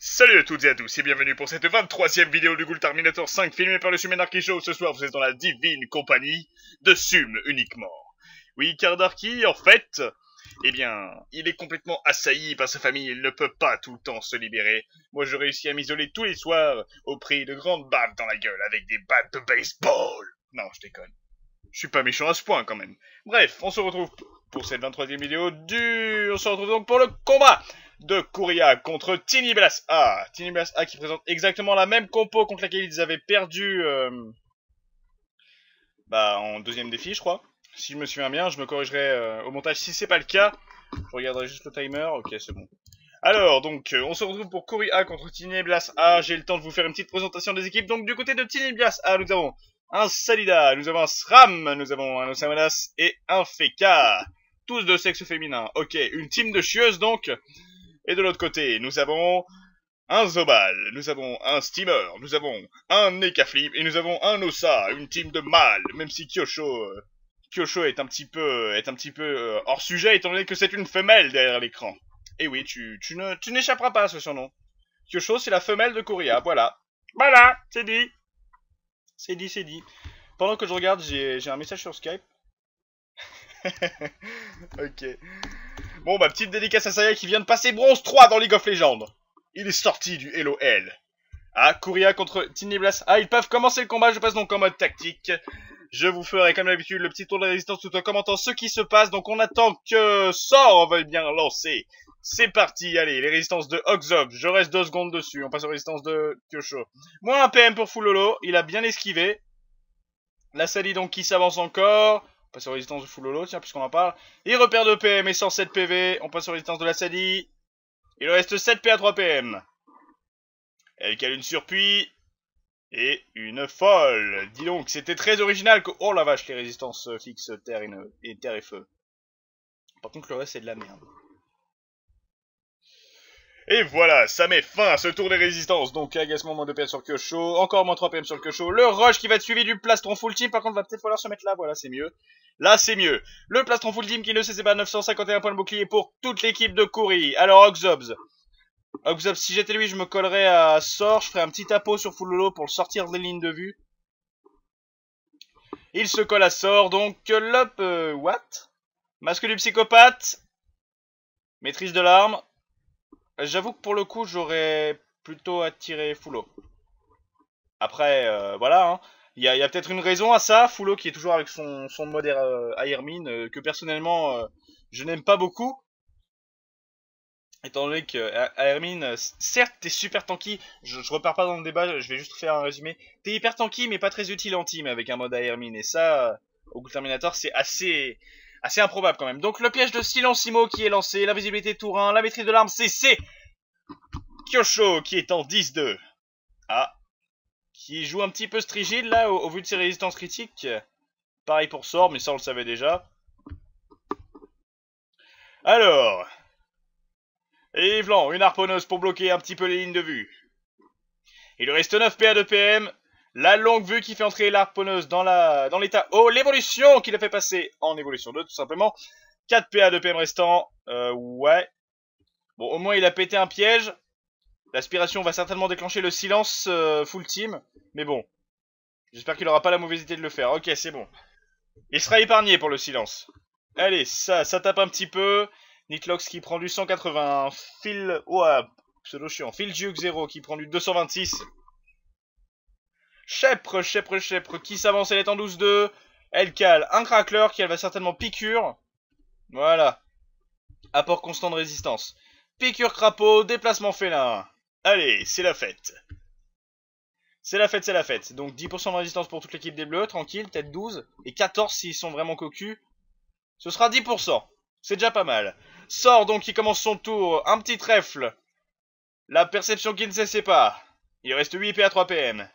Salut à toutes et à tous et bienvenue pour cette 23 e vidéo du Ghoul Terminator 5 filmé par le Sumen Darky Show. Ce soir vous êtes dans la divine compagnie de Sum uniquement. Oui Kardarki, en fait, eh bien il est complètement assailli par sa famille, il ne peut pas tout le temps se libérer. Moi je réussis à m'isoler tous les soirs au prix de grandes baves dans la gueule avec des battes de baseball. Non je déconne. Je suis pas méchant à ce point quand même. Bref, on se retrouve pour cette 23e vidéo du... On se retrouve donc pour le combat de Kouria contre tiny Blas A. Ah, tiny Blas A qui présente exactement la même compo contre laquelle ils avaient perdu euh, bah, en deuxième défi, je crois. Si je me souviens bien, je me corrigerai euh, au montage si c'est pas le cas. Je regarderai juste le timer. Ok, c'est bon. Alors, donc, euh, on se retrouve pour Kouria contre Tiny Blas A. J'ai le temps de vous faire une petite présentation des équipes. Donc, du côté de Tiny Blas A, nous avons un Salida, nous avons un SRAM, nous avons un Osamanas et un Feka tous de sexe féminin. Ok, une team de chieuses donc. Et de l'autre côté, nous avons un Zobal, nous avons un Steamer, nous avons un Nekaflip et nous avons un Osa, une team de mâles, même si Kyosho, est un petit peu, est un petit peu euh, hors sujet étant donné que c'est une femelle derrière l'écran. Et eh oui, tu, ne, tu n'échapperas pas à ce surnom. Kyosho, c'est la femelle de Korea, voilà. Voilà, c'est dit. C'est dit, c'est dit. Pendant que je regarde, j'ai un message sur Skype. ok. Bon, bah, petite dédicace à qui vient de passer bronze 3 dans League of Legends. Il est sorti du Hello L. Ah, Kouria contre Tiniblas. Ah, ils peuvent commencer le combat, je passe donc en mode tactique. Je vous ferai comme d'habitude le petit tour de résistance tout en commentant ce qui se passe. Donc on attend que Sor veuille bien lancer. C'est parti, allez, les résistances de Oxob. Je reste deux secondes dessus. On passe aux résistances de Kyosho. Moins un PM pour Fulolo. Il a bien esquivé. La Sally donc qui s'avance encore. On passe aux résistances de Fulolo, tiens, puisqu'on en parle. Il repère 2 PM et 7 PV. On passe aux résistances de la Sadi. Il reste 7 PA, à 3 PM. Elle cale une surpuis. Et une folle. Dis donc, c'était très original. Que... Oh la vache, les résistances fixes, terre et, terre et feu. Par contre, le reste, c'est de la merde. Et voilà, ça met fin à ce tour des résistances. Donc, agacement, moins de PM sur Kyosho. Encore moins 3 PM sur Kyosho. Le rush qui va être suivi du plastron full team. Par contre, va peut-être falloir se mettre là. Voilà, c'est mieux. Là, c'est mieux. Le plastron full team qui ne cesse pas 951 points de bouclier pour toute l'équipe de Kouri. Alors, Oxobs. Oxobs, si j'étais lui, je me collerais à Sor. Je ferais un petit tapot sur Fullolo pour le sortir des lignes de vue. Il se colle à Sor. Donc, euh, l'op... Euh, what Masque du psychopathe. Maîtrise de l'arme. Euh, j'avoue que pour le coup, j'aurais plutôt attiré Fulo. Après, euh, voilà, hein. Il y a, peut-être une raison à ça, Fulo qui est toujours avec son, son mode Airmine euh, que personnellement je n'aime pas beaucoup. Étant donné que Airmine certes t'es super tanky, je, je, repars pas dans le débat, je vais juste faire un résumé. T'es hyper tanky mais pas très utile en team avec un mode à et ça, au Terminator, c'est assez, assez improbable quand même. Donc le piège de silence qui est lancé, la visibilité tour 1, la maîtrise de l'arme C. Kyosho qui est en 10-2. Ah. Qui joue un petit peu strigide là au, vu de ses résistances critiques. Pareil pour Sor, mais ça on le savait déjà. Alors. Et Blanc, une harponneuse pour bloquer un petit peu les lignes de vue. Il reste 9 PA de PM, la longue vue qui fait entrer l'arponeuse dans la dans l'état. Oh, l'évolution qui la fait passer en évolution 2, tout simplement. 4 PA, de PM restant. Euh, ouais. Bon, au moins, il a pété un piège. L'aspiration va certainement déclencher le silence euh, full team. Mais bon. J'espère qu'il n'aura pas la mauvaise idée de le faire. Ok, c'est bon. Il sera épargné pour le silence. Allez, ça, ça tape un petit peu. Nitlox qui prend du 180. Phil... Ouais, pseudo chiant. Phil Duke 0 qui prend du 226. Chèpre, Chèpre, Chèpre qui s'avance, elle est en 12-2. Elle cale un crackler qui elle va certainement piqûre. Voilà. Apport constant de résistance. Piqûre crapaud, déplacement félin. Allez, c'est la fête. C'est la fête, c'est la fête. Donc 10% de résistance pour toute l'équipe des bleus, tranquille, peut-être 12. Et 14 s'ils sont vraiment cocus. Ce sera 10%. C'est déjà pas mal. Sort donc qui commence son tour. Un petit trèfle. La perception qui ne cessait pas. Il reste 8 à 3 PM.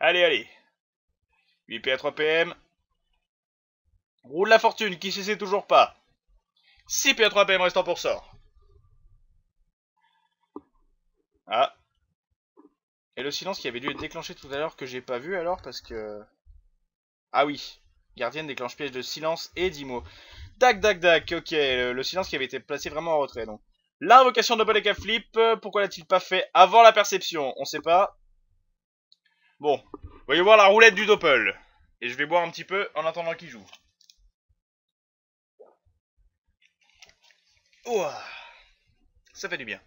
Allez, allez. 8P 3PM. Roule la fortune, qui sait toujours pas. 6P 3PM restant pour sort. Ah. Et le silence qui avait dû être déclenché tout à l'heure que j'ai pas vu alors parce que... Ah oui. Gardienne déclenche piège de silence et 10 mots. Dac, dac, dac. Ok, le, silence qui avait été placé vraiment en retrait donc. L'invocation de Bodeka Flip, euh, pourquoi l'a-t-il pas fait avant la perception On sait pas. Bon, voyez voir la roulette du Doppel. Et je vais boire un petit peu en attendant qu'il joue. Ouah. Ça fait du bien.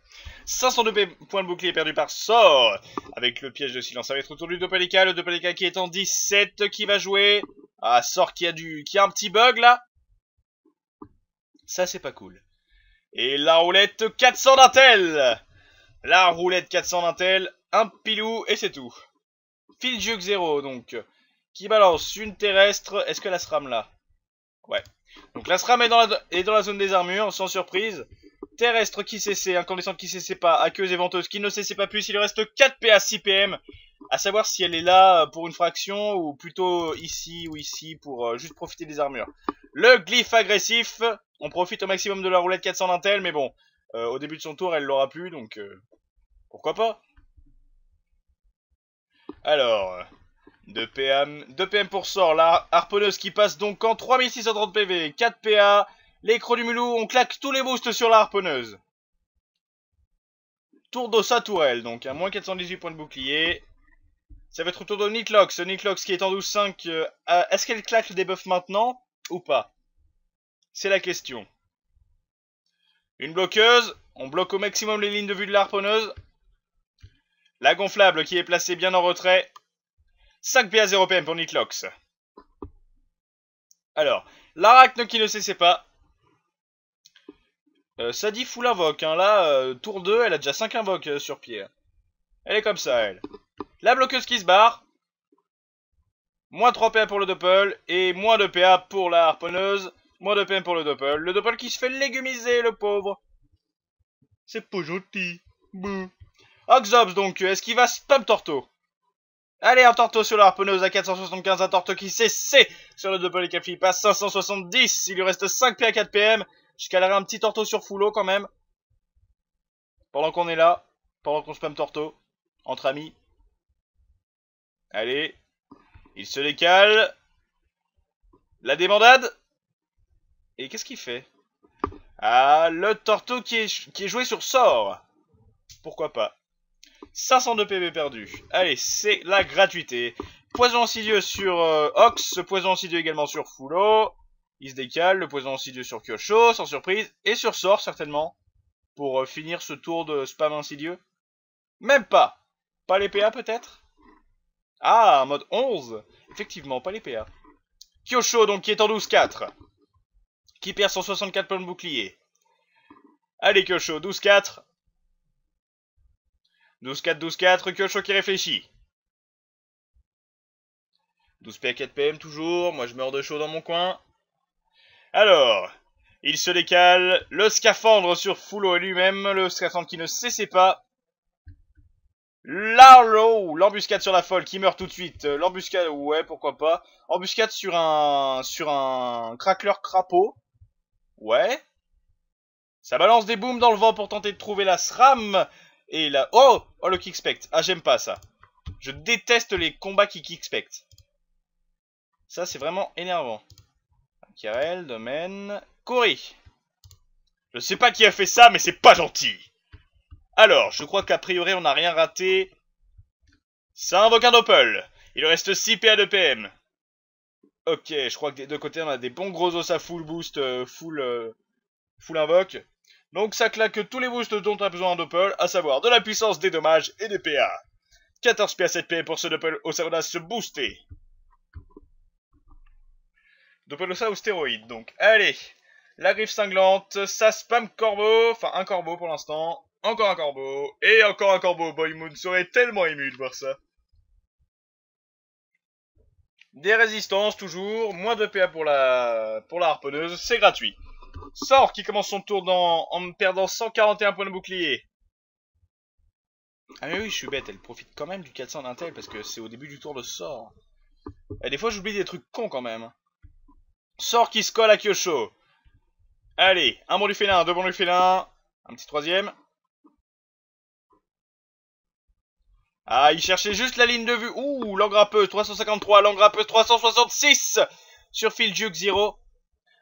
502 points de bouclier perdu par sort. Avec le piège de silence. Ça va être autour du Doppelika. Le Doppelika qui est en 17. Qui va jouer Ah, sort qui a, du... qui a un petit bug là. Ça, c'est pas cool. Et la roulette 400 d'intel. La roulette 400 d'intel. Un pilou et c'est tout. Philjuk 0, donc, qui balance une terrestre. Est-ce que la SRAM là Ouais. Donc la SRAM est dans la, zone des armures, sans surprise. Terrestre qui cessait, incandescente qui cessait pas, aqueuse et venteuse qui ne cessait pas plus. Il reste 4 PA, 6 PM. À savoir si elle est là euh, pour une fraction ou plutôt ici ou ici pour euh, juste profiter des armures. Le glyphe agressif. On profite au maximum de la roulette 400 d'intel, mais bon, euh, au début de son tour, elle l'aura plus, donc pourquoi pas. Alors, 2 PM, PM pour sort, la harponneuse qui passe donc en 3630 PV, 4 PA, les crocs du mulou, on claque tous les boosts sur la harponneuse. Tour d'Ossa Tourelle, donc à moins 418 points de bouclier. Ça va être au tour de Nitlox, Nitlox qui est en 12-5, euh, est-ce qu'elle claque le debuff maintenant ou pas C'est la question. Une bloqueuse, on bloque au maximum les lignes de vue de la harponneuse, la gonflable qui est placée bien en retrait. 5 PA 0 PM pour Nitlox. Alors, l'arachne qui ne cessait pas. Euh, ça dit full invoque. Hein. Là, euh, tour 2, elle a déjà 5 invoques euh, sur pied. Elle est comme ça, elle. La bloqueuse qui se barre. Moins 3 PA pour le Doppel. Et moins 2 PA pour la harponneuse. Moins 2 PM pour le Doppel. Le Doppel qui se fait légumiser, le pauvre. C'est pas gentil. Bouh. Oxobs donc, euh, est-ce qu'il va spam Torto Allez, un Torto sur la à 475, un Torto qui sait sur le double et à 570, il lui reste 5 P à 4 PM, je calerai un petit Torto sur Fullo quand même. Pendant qu'on est là, pendant qu'on spam Torto, entre amis. Allez, il se décale. La débandade. Et qu'est-ce qu'il fait Ah, le Torto qui est, qui est joué sur sort. Pourquoi pas 502 PV perdu, Allez, c'est la gratuité. Poison insidieux sur Ox. Euh, Ox, poison insidieux également sur Fulo. Il se décale, le poison insidieux sur Kyosho, sans surprise, et sur Sort certainement, pour euh, finir ce tour de spam insidieux. Même pas Pas les PA peut-être Ah, mode 11 Effectivement, pas les PA. Kyosho donc qui est en 12-4, qui perd 164 points de bouclier. Allez Kyosho, 12-4, 12-4-12-4, Kyocho qui réfléchit. 12P à 4PM toujours, moi je meurs de chaud dans mon coin. Alors, il se décale, le scaphandre sur et lui-même, le scaphandre qui ne cessait pas. Larlo, l'embuscade sur la folle qui meurt tout de suite. L'embuscade, ouais, pourquoi pas. Embuscade sur un sur un crackler crapaud. Ouais. Ça balance des booms dans le vent pour tenter de trouver la SRAM. Et là, Oh Oh, le kickspect. Ah, j'aime pas ça. Je déteste les combats qui kickspect. Ça, c'est vraiment énervant. Karel, domaine... Cory. Je sais pas qui a fait ça, mais c'est pas gentil Alors, je crois qu'a priori, on n'a rien raté. Ça invoque un Doppel Il reste 6 PA de PM. Ok, je crois que des deux côtés, on a des bons gros os à full boost, euh, full... Euh, full invoque. Donc ça claque tous les boosts dont a besoin en Doppel, à savoir de la puissance, des dommages et des PA. 14 PA 7 PA pour ce Doppel au se booster. Doppel au stéroïde, donc. Allez, la griffe cinglante, ça spam corbeau, enfin un corbeau pour l'instant, encore un corbeau, et encore un corbeau. Boy Moon serait tellement ému de voir ça. Des résistances toujours, moins de PA pour la, pour la c'est gratuit. Sort qui commence son tour dans, en perdant 141 points de bouclier. Ah mais oui, je suis bête, elle profite quand même du 400 d'intel parce que c'est au début du tour de Sort. Et eh, des fois j'oublie des trucs cons quand même. Sort qui se colle à Kyosho. Allez, un bon du félin, deux bons du félin, un petit troisième. Ah, il cherchait juste la ligne de vue. Ouh, l'engrappeuse 353, l'engrappeuse 366 sur Phil Duke 0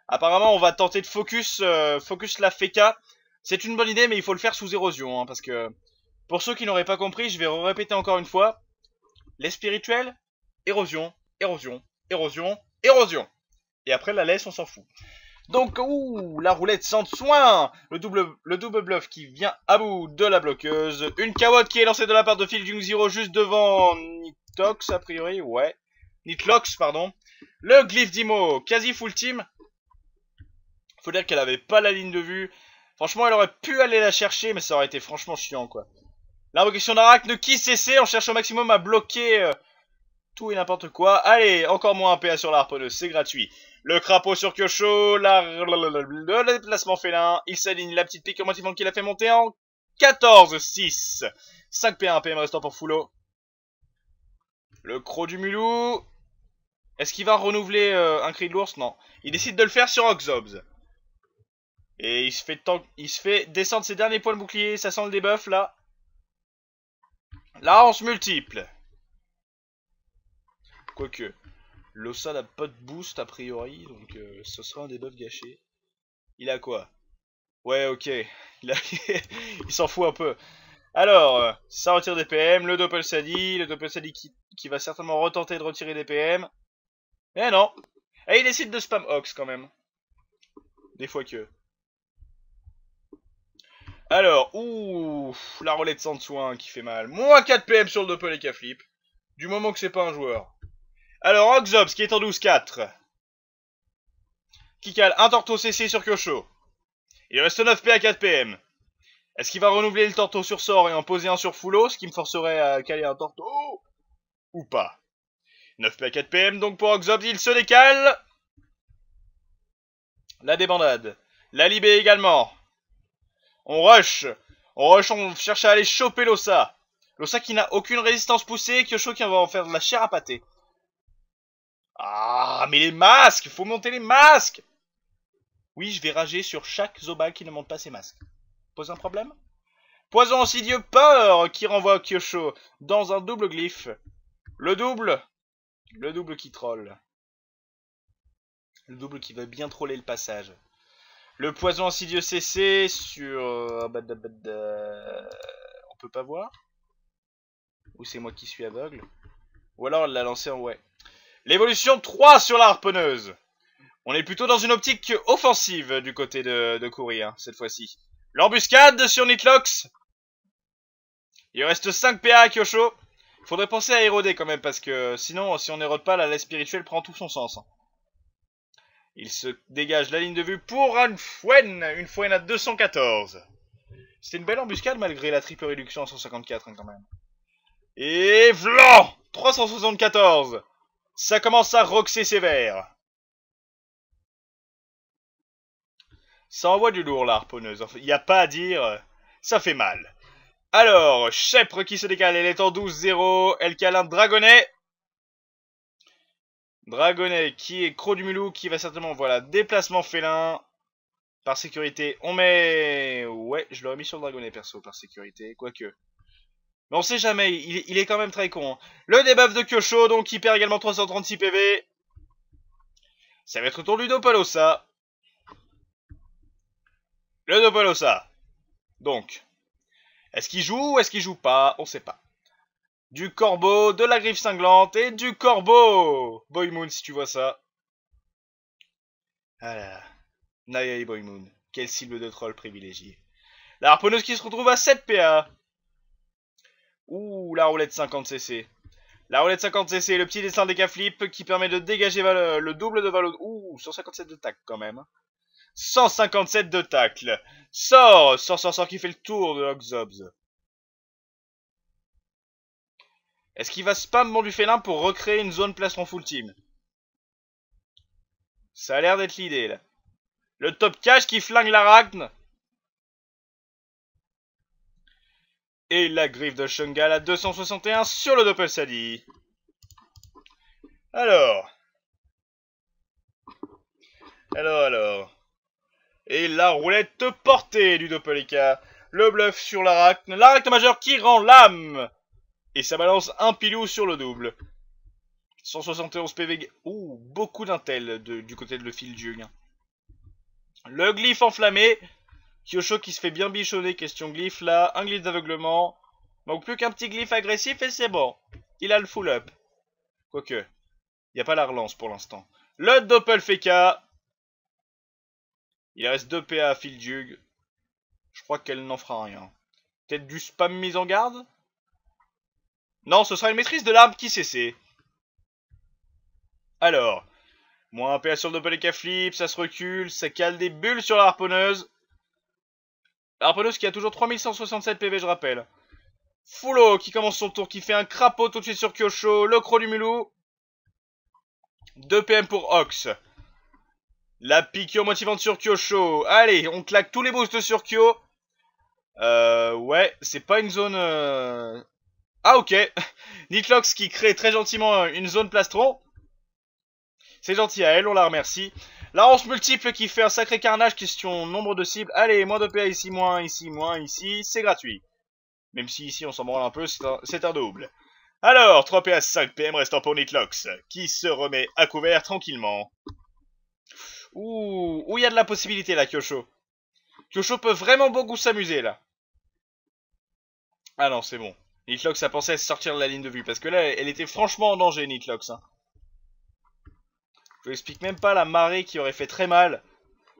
Apparemment, on va tenter de focus, euh, focus la FECA. C'est une bonne idée, mais il faut le faire sous érosion, hein, parce que... Pour ceux qui n'auraient pas compris, je vais répéter encore une fois. Les spirituels, érosion, érosion, érosion, érosion. Et après, la laisse, on s'en fout. Donc, ouh, la roulette sans soin le double, le double bluff qui vient à bout de la bloqueuse. Une Kawotte qui est lancée de la part de Phil Jung Zero juste devant Nitox, a priori, ouais. Nitlox, pardon. Le Glyph d'Imo, quasi full team. Faut dire qu'elle avait pas la ligne de vue. Franchement, elle aurait pu aller la chercher, mais ça aurait été franchement chiant, quoi. L'invocation d'Arachne qui cesser. on cherche au maximum à bloquer euh, tout et n'importe quoi. Allez, encore moins un PA sur l'harponneuse, c'est gratuit. Le crapaud sur Kyosho, le déplacement félin, il s'aligne, la petite pique motivante qui l'a fait monter en 14-6. 5 PA, 1 PM restant pour Fullo. Le croc du mulou. Est-ce qu'il va renouveler euh, un cri de l'ours Non. Il décide de le faire sur Oxobs. Et il se fait, descendre ses derniers points de bouclier. Ça sent le debuff là. Là, on se multiple. Quoique, Lossa n'a pas de boost a priori, donc euh, ce sera un debuff gâché. Il a quoi Ouais, ok. Il, s'en fout un peu. Alors, euh, ça retire des PM, le Doppel Sadi, le Doppel Sadi qui, qui, va certainement retenter de retirer des PM. Mais non Et il décide de spam hox quand même. Des fois que. Alors, ouf, la relais sans soin qui fait mal. Moins 4 PM sur le doppel et Du moment que c'est pas un joueur. Alors, Oxobs qui est en 12-4. Qui cale un Torto CC sur Kyosho. Il reste 9 P à 4 PM. Est-ce qu'il va renouveler le Torto sur sort et en poser un sur Fullo, ce qui me forcerait à caler un Torto Ou pas 9 P à 4 PM donc pour Oxobs, il se décale. La débandade. La Libé également. On rush On rush, on cherche à aller choper l'Osa L'Osa qui n'a aucune résistance poussée, Kyosho qui va en faire de la chair à pâté. Ah, mais les masques Faut monter les masques Oui, je vais rager sur chaque Zoba qui ne monte pas ses masques. Pose un problème Poison insidieux peur qui renvoie Kyosho dans un double glyphe. Le double Le double qui troll. Le double qui veut bien troller le passage. Le poison insidieux CC sur... Euh, euh, on peut pas voir Ou c'est moi qui suis aveugle Ou alors elle l'a lancé en ouais. L'évolution 3 sur la harponneuse On est plutôt dans une optique offensive du côté de, de hein, cette fois-ci. L'embuscade sur Nitlox Il reste 5 PA à Kyosho. Faudrait penser à éroder quand même, parce que sinon, si on n'érode pas, la laisse spirituelle prend tout son sens. Hein. Il se dégage la ligne de vue pour Anfouen, une Fouenne à 214. C'est une belle embuscade malgré la triple réduction en 154 hein, quand même. Et vlan 374 Ça commence à roxer sévère. Ça envoie du lourd la harponneuse. Il n'y a pas à dire, ça fait mal. Alors, Chèpre qui se décale, elle est en 12-0, elle cale un dragonnet, Dragonnet qui est Croc du Mulou qui va certainement, voilà, déplacement félin. Par sécurité, on met... Ouais, je l'aurais mis sur le Dragonnet perso, par sécurité, quoique. Mais on sait jamais, il, est quand même très con. Hein. Le debuff de Kyosho, donc, il perd également 336 PV. Ça va être le Le ça Donc. Est-ce qu'il joue ou est-ce qu'il joue pas On sait pas. Du corbeau, de la griffe cinglante et du corbeau Boy Moon, si tu vois ça. Ah là. Nayaï Boy Moon, quelle cible de troll privilégiée. La harponneuse qui se retrouve à 7 PA. Ouh, la roulette 50cc. La roulette 50cc, le petit dessin des cas qui permet de dégager le double de Valo. Ouh, 157 de tacle quand même. 157 de tacle. Sort Sort, sort, sort qui fait le tour de Oxobs. Est-ce qu'il va spam mon du félin pour recréer une zone en full team Ça a l'air d'être l'idée là. Le top cash qui flingue l'arachne. Et la griffe de Shungal à 261 sur le Doppel, Sally. Alors. Alors, alors. Et la roulette portée du Doppelika. Le bluff sur l'arachne. L'arachne majeur qui rend l'âme. Et ça balance un pilou sur le double. 171 PV. Ouh, beaucoup d'intel du côté de le fil jug Le glyphe enflammé. Kyosho qui se fait bien bichonner, question glyphe là. Un glyphe d'aveuglement. Manque plus qu'un petit glyphe agressif et c'est bon. Il a le full up. Quoique, il n'y a pas la relance pour l'instant. Le FK. Il reste 2 PA à jug Je crois qu'elle n'en fera rien. Peut-être du spam mise en garde non, ce sera une maîtrise de l'arme qui cessait. Alors, moins un PA sur le flip, ça se recule, ça cale des bulles sur la harponneuse. La harponneuse qui a toujours 3167 PV, je rappelle. Foulot qui commence son tour, qui fait un crapaud tout de suite sur Kyosho, le croc du mulou. 2 PM pour Ox. La piqûre motivante sur Kyosho. Allez, on claque tous les boosts sur Kyo. Euh, ouais, c'est pas une zone... Euh, ah ok Nitlox qui crée très gentiment euh, une zone plastron. C'est gentil à elle, on la remercie. La multiple qui fait un sacré carnage, question nombre de cibles. Allez, moins de PA ici, moins ici, moins ici, c'est gratuit. Même si ici on s'en branle un peu, c'est un, double. Alors, 3 PA, 5 PM restant pour Nitlox, qui se remet à couvert tranquillement. Ouh, où il y a de la possibilité là, Kyosho. Kyosho peut vraiment beaucoup s'amuser là. Ah non, c'est bon. Nitlox a pensé sortir de la ligne de vue, parce que là, elle était franchement en danger, Nitlox. Hein. Je vous explique même pas la marée qui aurait fait très mal.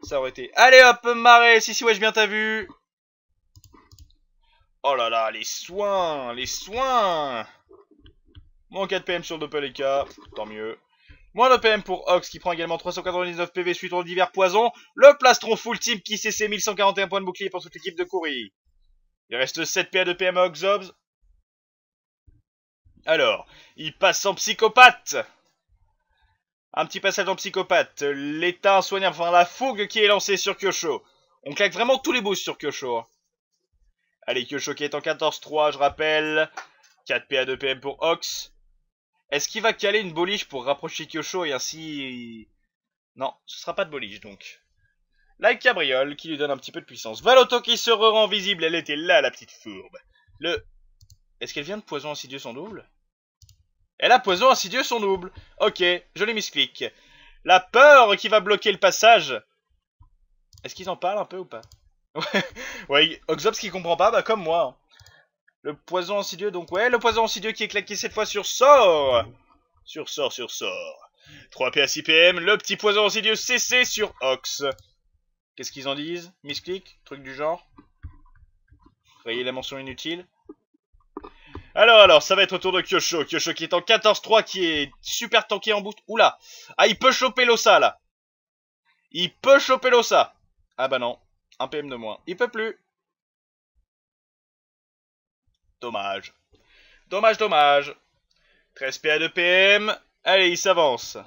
Ça aurait été... Allez hop, marée Si, si, ouais, bien t'as vu Oh là là, les soins Les soins Moins 4 PM sur EK, tant mieux. Moins 2 PM pour Ox qui prend également 399 PV suite aux divers poisons. Le plastron full team qui cesse 1141 points de bouclier pour toute l'équipe de Koury. Il reste 7 PA de PM à Oxobs. Alors, il passe en psychopathe. Un petit passage en psychopathe. L'état soignant enfin la fougue qui est lancée sur Kyosho. On claque vraiment tous les boosts sur Kyosho. Hein. Allez, Kyosho qui est en 14-3, je rappelle. 4 PA, 2 PM pour Ox. Est-ce qu'il va caler une boliche pour rapprocher Kyosho et ainsi... Non, ce sera pas de boliche donc. La cabriole qui lui donne un petit peu de puissance. Valoto qui se rend visible, elle était là la petite fourbe. Le... Est-ce qu'elle vient de poison insidieux sans double elle a poison insidieux son double. Ok, je les clique La peur qui va bloquer le passage. Est-ce qu'ils en parlent un peu ou pas Ouais, Oxops qui comprend pas, bah comme moi. Le poison insidieux, donc ouais, le poison insidieux qui est claqué cette fois sur sort. Sur sort, sur sort. 3 6 IPM, le petit poison insidieux CC sur Ox. Qu'est-ce qu'ils en disent Misclic Truc du genre Rayez la mention inutile alors, alors, ça va être au tour de Kyosho. Kyosho qui est en 14-3, qui est super tanké en boost. Oula Ah, il peut choper l'Osa, là Il peut choper l'Osa Ah bah non, 1 PM de moins. Il peut plus Dommage. Dommage, dommage. 13 PA de PM. Allez, il s'avance.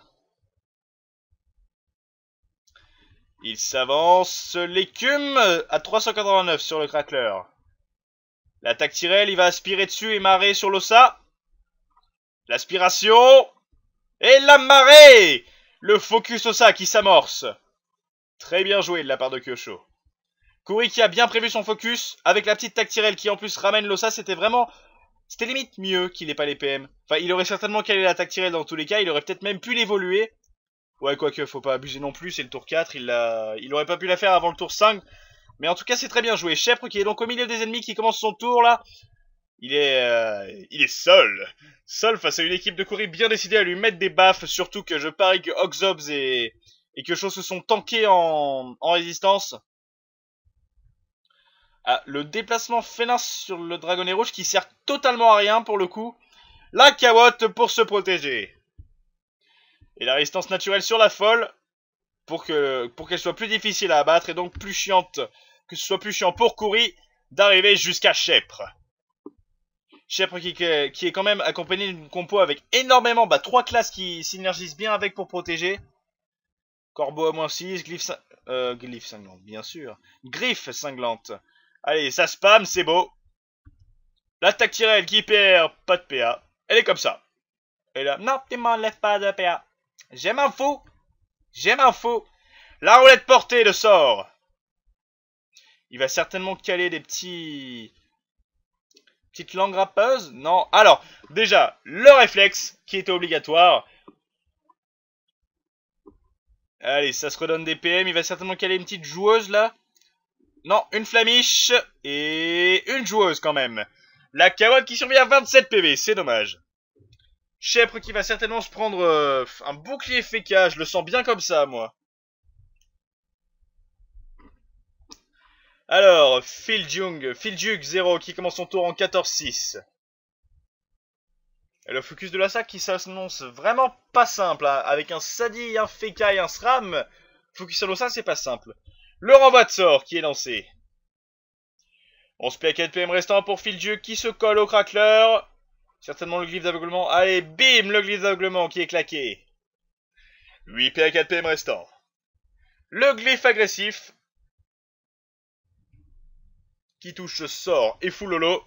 Il s'avance. L'écume à 389 sur le crackler. La Tyrell, il va aspirer dessus et marrer sur l'ossa. L'aspiration. Et la marée Le focus ossa qui s'amorce. Très bien joué de la part de Kyosho. Kuriki qui a bien prévu son focus, avec la petite tactirelle qui en plus ramène l'ossa, c'était vraiment... C'était limite mieux qu'il n'ait pas les PM. Enfin, il aurait certainement calé la tactirelle dans tous les cas, il aurait peut-être même pu l'évoluer. Ouais, quoique, faut pas abuser non plus, c'est le tour 4, il, il aurait pas pu la faire avant le tour 5, mais en tout cas, c'est très bien joué. Chèvre qui est donc au milieu des ennemis, qui commence son tour là. Il est, euh, seul. Seul face à une équipe de courrier bien décidée à lui mettre des baffes. Surtout que je parie que Oxobs et, et que Chose se sont tankés en, résistance. Ah, le déplacement félin sur le dragonnet rouge qui sert totalement à rien pour le coup. La cawotte pour se protéger. Et la résistance naturelle sur la folle pour qu'elle pour soit plus difficile à abattre et donc plus chiante que ce soit plus chiant pour courir d'arriver jusqu'à Chèpre. Chèpre qui, est quand même accompagné d'une compo avec énormément, bah, trois classes qui synergisent bien avec pour protéger. Corbeau à moins 6, glyphe, euh, bien sûr. Griffe cinglante. Allez, ça spam, c'est beau. L'attaque tirelle qui perd, pas de PA. Elle est comme ça. Et là, non, tu m'enlèves pas de PA. J'ai m'en fous. J'ai m'en fous. La roulette portée, le sort. Il va certainement caler des petits... Petites langues rappeuse Non. Alors, déjà, le réflexe qui était obligatoire. Allez, ça se redonne des PM. Il va certainement caler une petite joueuse, là. Non, une flamiche et une joueuse, quand même. La carotte qui survient à 27 PV, c'est dommage. Chèpre qui va certainement se prendre euh, un bouclier féca, je le sens bien comme ça, moi. Alors, Phil Jung, Phil Jung 0 qui commence son tour en 14-6. Le focus de la sac qui s'annonce vraiment pas simple, hein. avec un Sadi, un Fekai, un SRAM. Focus à ça c'est pas simple. Le renvoi de sort qui est lancé. 11 4 PM restant pour Phil Jung qui se colle au crackler. Certainement le glyphe d'aveuglement. Allez, bim, le glyphe d'aveuglement qui est claqué. 8 PA 4 PM restant. Le glyphe agressif qui touche sort et full lolo.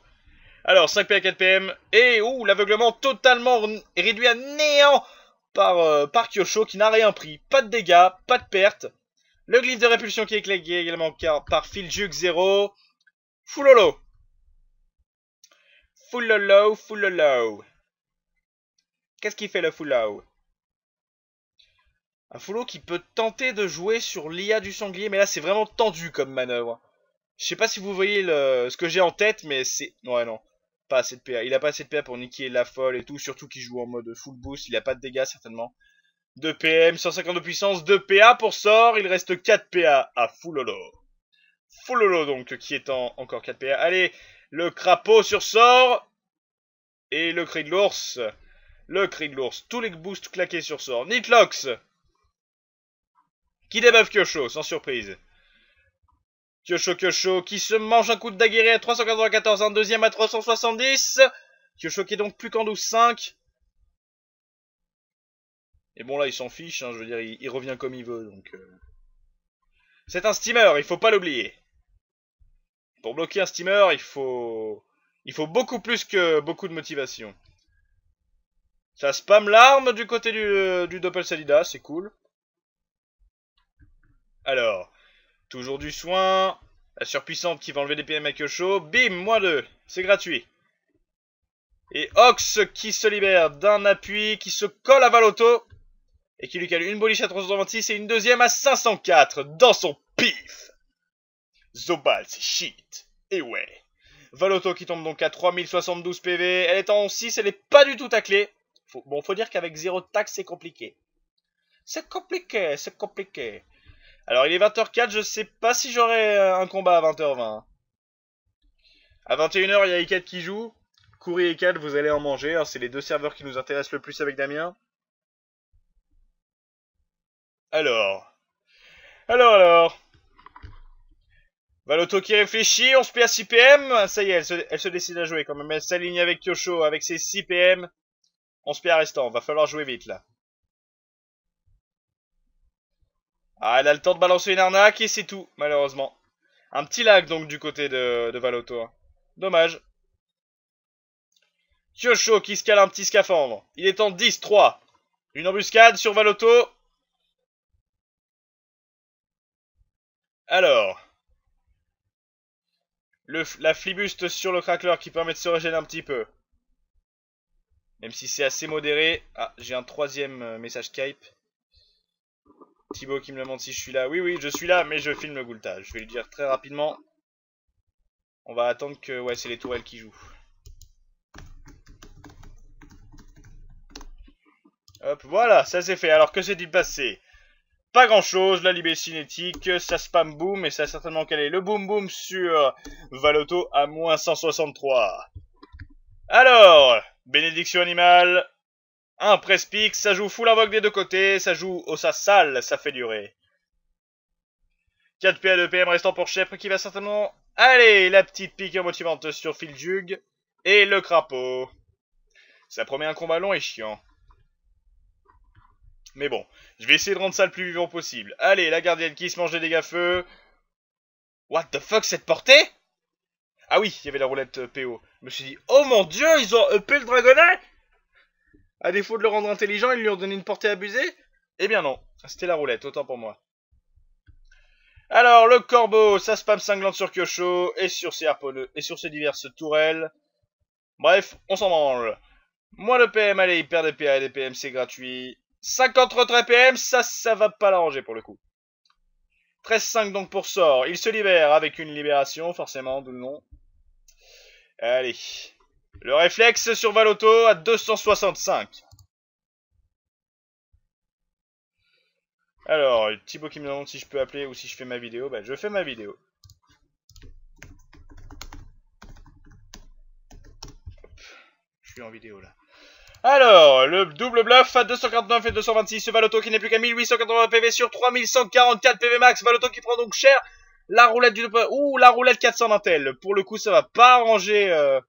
Alors, 5 à 4 PM. Et ouh, l'aveuglement totalement réduit à néant euh, par, Kyosho qui n'a rien pris. Pas de dégâts, pas de pertes. Le glyphe de répulsion qui est également car, par Philjuke 0. Full lolo. Full full Qu'est-ce qui fait le full Un full qui peut tenter de jouer sur l'IA du sanglier, mais là c'est vraiment tendu comme manœuvre. Je sais pas si vous voyez ce que j'ai en tête, mais c'est... Ouais, non. Pas assez de PA. Il a pas assez de PA pour niquer la folle et tout. Surtout qu'il joue en mode full boost. Il a pas de dégâts, certainement. 2 PM, 150 de puissance, 2 PA pour sort. Il reste 4 PA à full Fullolo donc, qui est en... encore 4 PA. Allez, le crapaud sur sort. Et le cri de l'ours. Le cri de l'ours. Tous les boosts claqués sur sort. Nitlox. Qui débuffe Kyosho, sans surprise. Kyosho Kyosho qui se mange un coup de daguerre à 394, un deuxième à 370. Kyosho qui est donc plus qu'en 12-5. Et bon là il s'en fiche, hein, je veux dire il, revient comme il veut donc... Euh. C'est un steamer, il faut pas l'oublier. Pour bloquer un steamer, il faut... Il faut beaucoup plus que beaucoup de motivation. Ça spam l'arme du côté du, du Doppel Salida, c'est cool. Alors, Toujours du soin. La surpuissante qui va enlever des PM à Kyosho. Bim, moins 2. C'est gratuit. Et Ox qui se libère d'un appui, qui se colle à Valoto. Et qui lui cale une boliche à 326 et une deuxième à 504 dans son pif. Zobal, c'est shit. Et ouais. Valoto qui tombe donc à 3072 PV. Elle est en 6, elle n'est pas du tout à clé. bon, faut dire qu'avec zéro taxe, c'est compliqué. C'est compliqué, c'est compliqué. Alors il est 20h04, je sais pas si j'aurai euh, un combat à 20h20. Hein. À 21h, il y a E4 qui joue. Courir et 4 vous allez en manger. Hein, c'est les deux serveurs qui nous intéressent le plus avec Damien. Alors. Alors, alors. Valoto qui réfléchit, On se se à 6 PM. Ça y est, elle se, décide à jouer quand même. Elle s'aligne avec Kyosho avec ses 6 PM. On se se à restant, va falloir jouer vite là. Ah, elle a le temps de balancer une arnaque et c'est tout, malheureusement. Un petit lag, donc, du côté de, de Valoto. Hein. Dommage. Kyosho qui se cale un petit scaphandre. Il est en 10-3. Une embuscade sur Valoto. Alors. Le, la flibuste sur le crackler qui permet de se régénérer un petit peu. Même si c'est assez modéré. Ah, j'ai un troisième euh, message Skype. Thibaut qui me demande si je suis là. Oui, oui, je suis là, mais je filme le Goulta. Je vais le dire très rapidement. On va attendre que... Ouais, c'est les tourelles qui jouent. Hop, voilà, ça c'est fait. Alors, que s'est-il passé Pas grand-chose, la libé cinétique, ça spam boom, et ça a certainement calé le boom boom sur Valoto à moins 163. Alors, bénédiction animale, un press ça joue full invoque des deux côtés, ça joue au ça sale, ça fait durer. 4 PA, de PM restant pour Chèpre qui va certainement... Allez, la petite pique motivante sur Jug et le crapaud. Ça promet un combat long et chiant. Mais bon, je vais essayer de rendre ça le plus vivant possible. Allez, la gardienne qui se mange des dégâts feu. What the fuck, cette portée Ah oui, il y avait la roulette PO. Je me suis dit, oh mon dieu, ils ont upé le dragonnet à défaut de le rendre intelligent, ils lui ont donné une portée abusée Eh bien non, c'était la roulette, autant pour moi. Alors, le corbeau, ça spam cinglante sur Kyosho et sur ses, et sur ses diverses tourelles. Bref, on s'en mange. Moi, le PM, allez, il perd des PA et des PM, c'est gratuit. 50 retraits PM, ça, ça va pas l'arranger pour le coup. 13-5 donc pour sort. Il se libère avec une libération, forcément, d'où le nom. Allez. Le réflexe sur Valoto à 265. Alors, Thibaut qui me demande si je peux appeler ou si je fais ma vidéo. Bah, je fais ma vidéo. Je suis en vidéo là. Alors, le double bluff à 249 et 226. Valoto qui n'est plus qu'à 1880 PV sur 3144 PV max. Valoto qui prend donc cher. La roulette du... Ouh, la roulette 400 d'intel. Pour le coup, ça va pas arranger... Euh,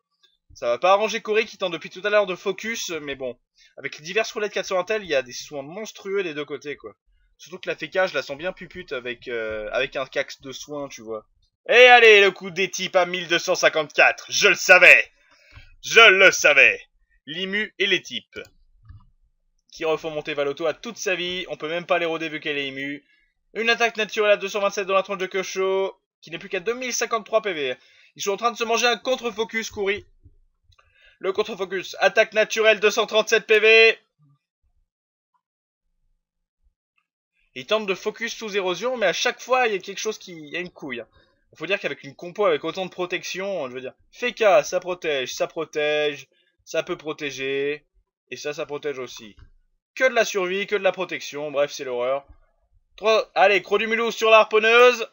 ça va pas arranger Corée qui tend depuis tout à l'heure de focus, mais bon. Avec les diverses roulettes 400 Intel, il y a des soins monstrueux des deux côtés, quoi. Surtout que la fécage, je la sens bien pupute avec, euh, avec un cax de soins, tu vois. Et eh, allez, le coup des types à 1254 Je le savais Je le savais L'IMU et les types. Qui refont monter Valoto à toute sa vie. On peut même pas les rôder vu qu'elle est IMU. Une attaque naturelle à 227 dans la tronche de Kosho. Qui n'est plus qu'à 2053 PV. Ils sont en train de se manger un contre-focus, coury le contre-focus. Attaque naturelle 237 PV. Il tente de focus sous érosion, mais à chaque fois, il y a quelque chose qui... Il y a une couille. Il faut dire qu'avec une compo avec autant de protection, je veux dire... Feka, ça protège, ça protège, ça peut protéger. Et ça, ça protège aussi. Que de la survie, que de la protection. Bref, c'est l'horreur. Allez, Croc du Milou sur l'harponneuse.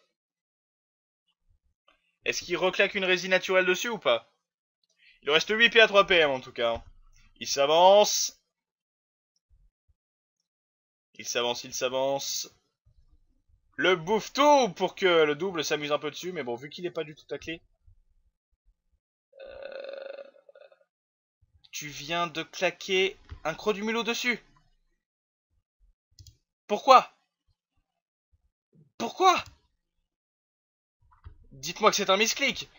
Est-ce qu'il reclaque une résine naturelle dessus ou pas il reste 8 à 3 PM en tout cas. Hein. Il s'avance. Il s'avance, il s'avance. Le bouffe tout pour que le double s'amuse un peu dessus. Mais bon, vu qu'il n'est pas du tout à clé. Euh, tu viens de claquer un croc du mulot dessus. Pourquoi Pourquoi Dites-moi que c'est un misclic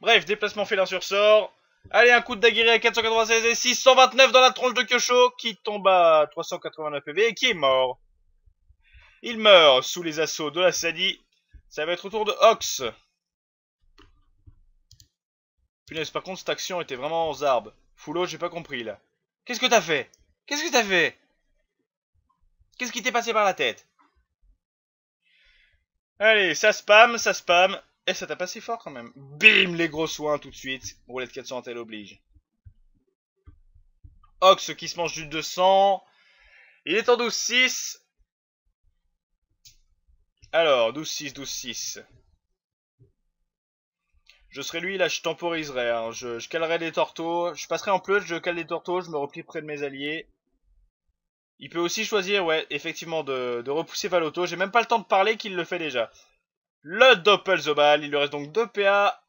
Bref, déplacement félin sur sort. Allez, un coup de daguerre à 496 et 629 dans la tronche de Kyosho qui tombe à 389 PV et qui est mort. Il meurt sous les assauts de la Sadie. Ça va être au tour de Ox. Punaise, par contre, cette action était vraiment en arbres Foulo, j'ai pas compris là. Qu'est-ce que t'as fait Qu'est-ce que t'as fait Qu'est-ce qui t'est passé par la tête Allez, ça spam, ça spam. Et eh, ça t'a assez fort quand même. Bim, les gros soins tout de suite. Roulette 400, elle oblige. Ox qui se mange du 200. Il est en 12-6. Alors, 12-6, 12-6. Je serai lui, là je temporiserai. Hein. Je, calerai des torteaux. Je passerai en plus, je cale des torteaux, je me replie près de mes alliés. Il peut aussi choisir, ouais, effectivement, de, de repousser Valoto. J'ai même pas le temps de parler qu'il le fait déjà. Le zobal il lui reste donc 2 PA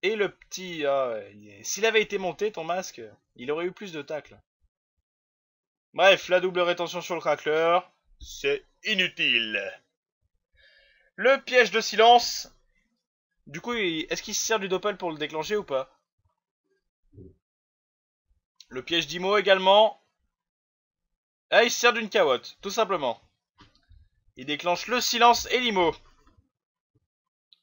et le petit... Ah s'il avait été monté, ton masque, il aurait eu plus de tacles. Bref, la double rétention sur le crackler, c'est inutile. Le piège de silence. Du coup, est-ce qu'il se sert du Doppel pour le déclencher ou pas Le piège d'Imo également. Ah, il se sert d'une cawotte, tout simplement. Il déclenche le silence et l'Imo.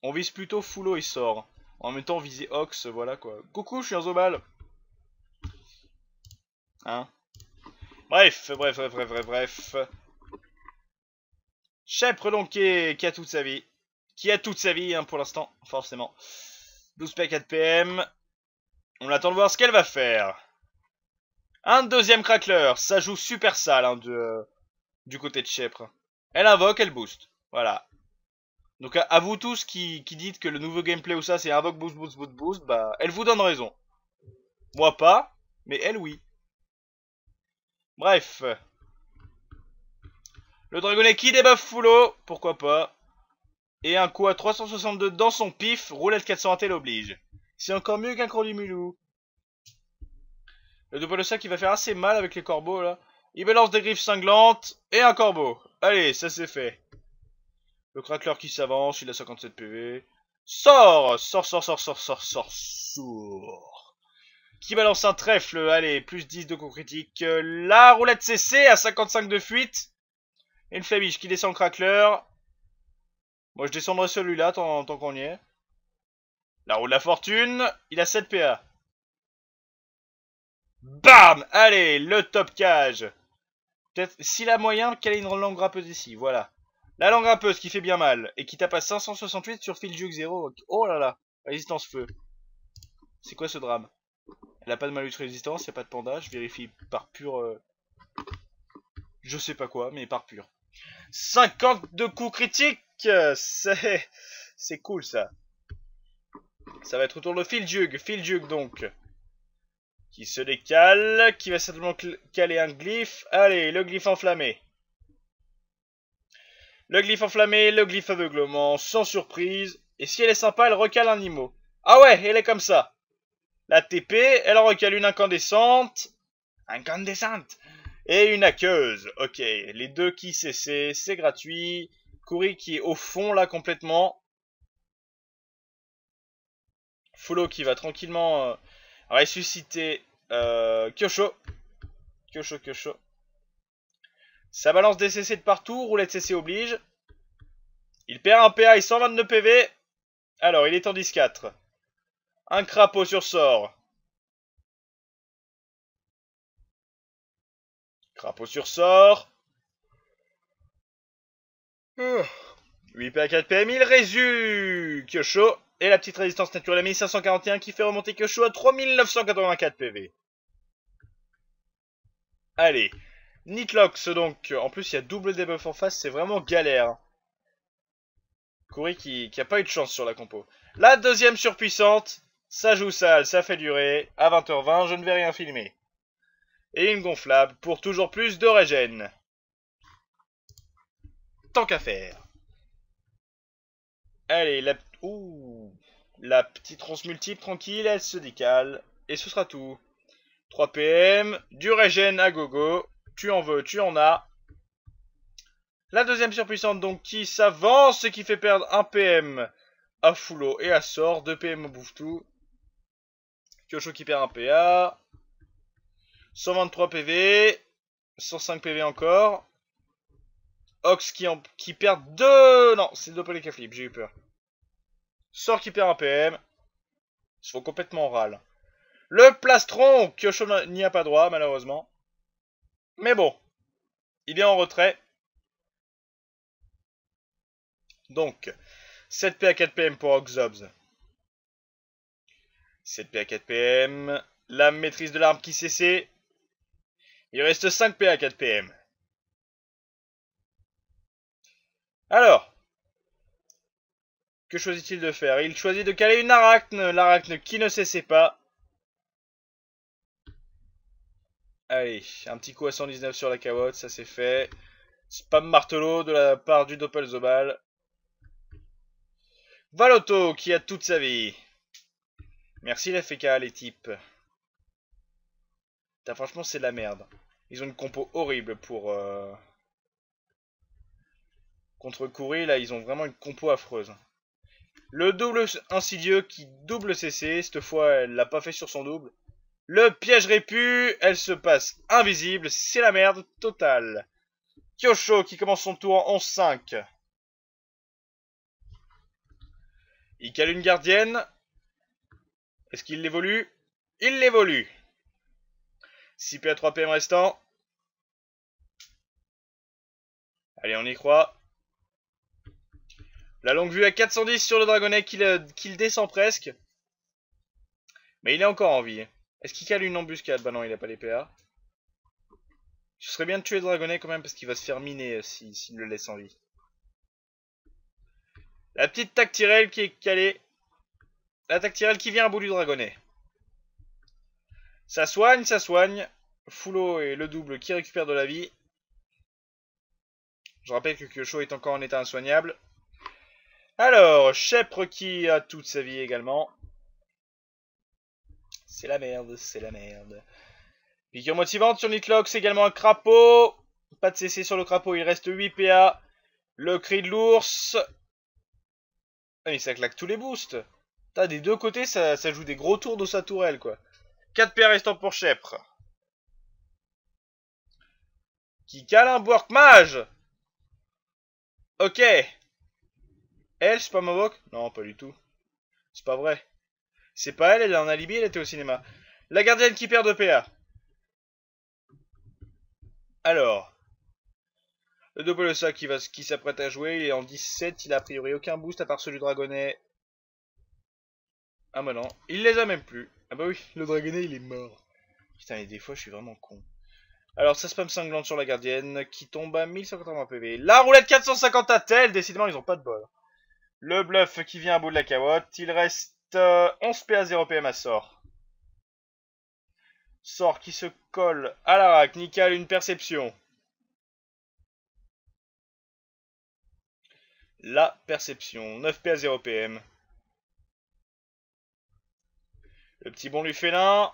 On vise plutôt Fulo et sort. En même temps, viser Ox, voilà quoi. Coucou, je suis un Zobal. Hein Bref, bref, bref, bref, bref, bref. Chèpre donc qui, a toute sa vie. Qui a toute sa vie hein, pour l'instant, forcément. 12 p 4 PM. On attend de voir ce qu'elle va faire. Un deuxième crackler. Ça joue super sale hein, euh, du côté de Chèpre. Elle invoque, elle booste. Voilà. Donc à, vous tous qui, qui, dites que le nouveau gameplay ou ça c'est invoque boost boost boost boost, bah elle vous donne raison. Moi pas, mais elle oui. Bref. Le dragonnet qui débuffe Foulo, pourquoi pas. Et un coup à 362 dans son pif, roulette 400 l'oblige. C'est encore mieux qu'un du mulou Le sac qui va faire assez mal avec les corbeaux là. Il balance des griffes cinglantes et un corbeau. Allez, ça c'est fait. Le crackler qui s'avance, il a 57 PV. Sors Sors, sort, sort, sort, sort, sort. sort Qui balance un trèfle, allez, plus 10 de coups critique. La roulette CC à 55 de fuite. Et une flamiche qui descend le crackler. Moi je descendrai celui-là tant, tant qu'on y est. La roue de la fortune, il a 7 PA. Bam Allez, le top cage. Peut-être s'il a moyen, qu'elle ait une longue grappeuse ici, voilà. La langue ce qui fait bien mal et qui tape à 568 sur Filjug 0. Oh là là, résistance feu. C'est quoi ce drame Elle a pas de malus résistance, y a pas de panda, je vérifie par pur... Euh, je sais pas quoi, mais par pur. 52 coups critiques C'est... C'est cool ça. Ça va être autour de Filjug, Filjug donc. Qui se décale, qui va simplement caler un glyphe. Allez, le glyphe enflammé. Le glyphe enflammé, le glyphe aveuglement, sans surprise. Et si elle est sympa, elle recale un IMO. Ah ouais, elle est comme ça. La TP, elle recale une incandescente. Incandescente Et une aqueuse. Ok, les deux qui c'est c'est gratuit. Kuri qui est au fond là complètement. Folo qui va tranquillement euh, ressusciter euh, Kyosho. Kyosho, Kyosho. Ça balance des CC de partout, roulette CC oblige. Il perd un PA et 122 PV. Alors, il est en 10-4. Un crapaud sur sort. Crapaud sur sort. 8 PA 4 PM, il résume Kyosho et la petite résistance naturelle à 1541 qui fait remonter Kyosho à 3984 PV. Allez, Nitlox donc, en plus il y a double debuff en face, c'est vraiment galère. Courir qui, n'a pas eu de chance sur la compo. La deuxième surpuissante, ça joue sale, ça fait durer. À 20h20, je ne vais rien filmer. Et une gonflable pour toujours plus de régène. Tant qu'à faire. Allez, la... Ouh. La petite ronce multiple, tranquille, elle se décale. Et ce sera tout. 3 PM, du régène à gogo. Tu en veux, tu en as. La deuxième surpuissante, donc, qui s'avance et qui fait perdre un PM à Foulot et à Sort. 2 PM au Bouftou. Kyosho qui perd un PA. 123 PV. 105 PV encore. Ox qui, qui perd 2... Non, c'est les Flip, j'ai eu peur. Sort qui perd un PM. Ils se complètement râle. Le plastron Kyosho n'y a pas droit, malheureusement. Mais bon, il est en retrait. Donc, 7P à 4PM pour Oxobs. 7P à 4PM. La maîtrise de l'arme qui cessait. Il reste 5P à 4PM. Alors, que choisit-il de faire Il choisit de caler une arachne, l'arachne qui ne cessait pas. Allez, un petit coup à 119 sur la carotte, ça c'est fait. Spam martelot de la part du Doppelzobal. Valotto qui a toute sa vie. Merci la FK les types. franchement c'est de la merde. Ils ont une compo horrible pour... Euh, contre courir là, ils ont vraiment une compo affreuse. Le double insidieux qui double CC, cette fois elle l'a pas fait sur son double. Le piège répu, elle se passe invisible, c'est la merde totale. Kyosho qui commence son tour en 11-5. Il cale une gardienne. Est-ce qu'il l'évolue Il l'évolue. 6 à 3 PM restant. Allez, on y croit. La longue vue à 410 sur le dragonnet euh, qu'il descend presque. Mais il est encore en vie. Est-ce qu'il cale une embuscade Bah non, il a pas les PA. Ce serait bien de tuer Dragonnet quand même parce qu'il va se faire miner euh, s'il le laisse en vie. La petite tactirelle qui est calée. La tactirelle qui vient à bout du Dragonnet. Ça soigne, ça soigne. Foulot et le double qui récupère de la vie. Je rappelle que Kyosho est encore en état insoignable. Alors, Chèpre qui a toute sa vie également. C'est la merde, c'est la merde. Figure motivante sur c'est également un crapaud. Pas de CC sur le crapaud, il reste 8 PA. Le cri de l'ours. Ah mais ça claque tous les boosts. T'as des deux côtés, ça, joue des gros tours de sa tourelle, quoi. 4 PA restant pour Chèpre. Qui cale un Borkmage. Mage Ok. Elle, c'est pas ma Non, pas du tout. C'est pas vrai. C'est pas elle, elle a un alibi, elle était au cinéma. La gardienne qui perd de PA. Alors. Le sac qui, va, qui s'apprête à jouer, et en 17, il a a priori aucun boost à part celui du Dragonnet. Ah bah non, il les a même plus. Ah bah oui, le Dragonnet il est mort. Putain, et des fois je suis vraiment con. Alors ça spam sanglante sur la gardienne qui tombe à 1180 PV. La roulette 450 à tel, décidément ils ont pas de bol. Le bluff qui vient à bout de la carotte, il reste 11 PA 0 PM à sort. Sort qui se colle à la rack. Nickel, une perception. La perception. 9 PA 0 PM. Le petit bon lui fait l'un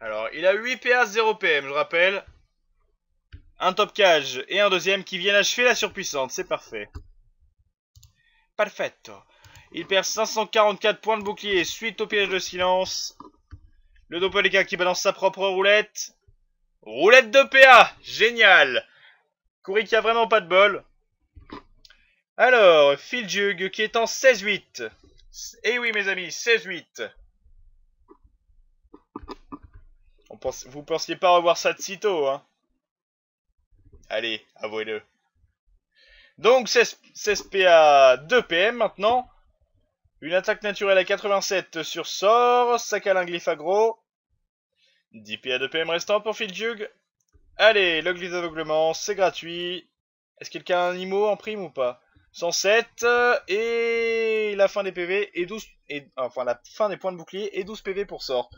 Alors, il a 8 PA 0 PM, je rappelle. Un top cage et un deuxième qui viennent achever la surpuissante. C'est parfait. Il perd 544 points de bouclier suite au piège de silence. Le Dopolika qui balance sa propre roulette. Roulette de PA Génial coury qui a vraiment pas de bol. Alors, Jug qui est en 16-8. Eh oui mes amis, 16-8. Pense... Vous pensiez pas revoir ça de sitôt, hein Allez, avouez-le. Donc 16, PA, 2 PM maintenant. Une attaque naturelle à 87 sur sort. à à aggro. 10 PA, 2 PM restant pour Filjug. Allez, le d'aveuglement, c'est gratuit. Est-ce qu'il y a un IMO en prime ou pas 107 euh, et la fin des PV et 12 enfin la fin des points de bouclier et 12 PV pour sort.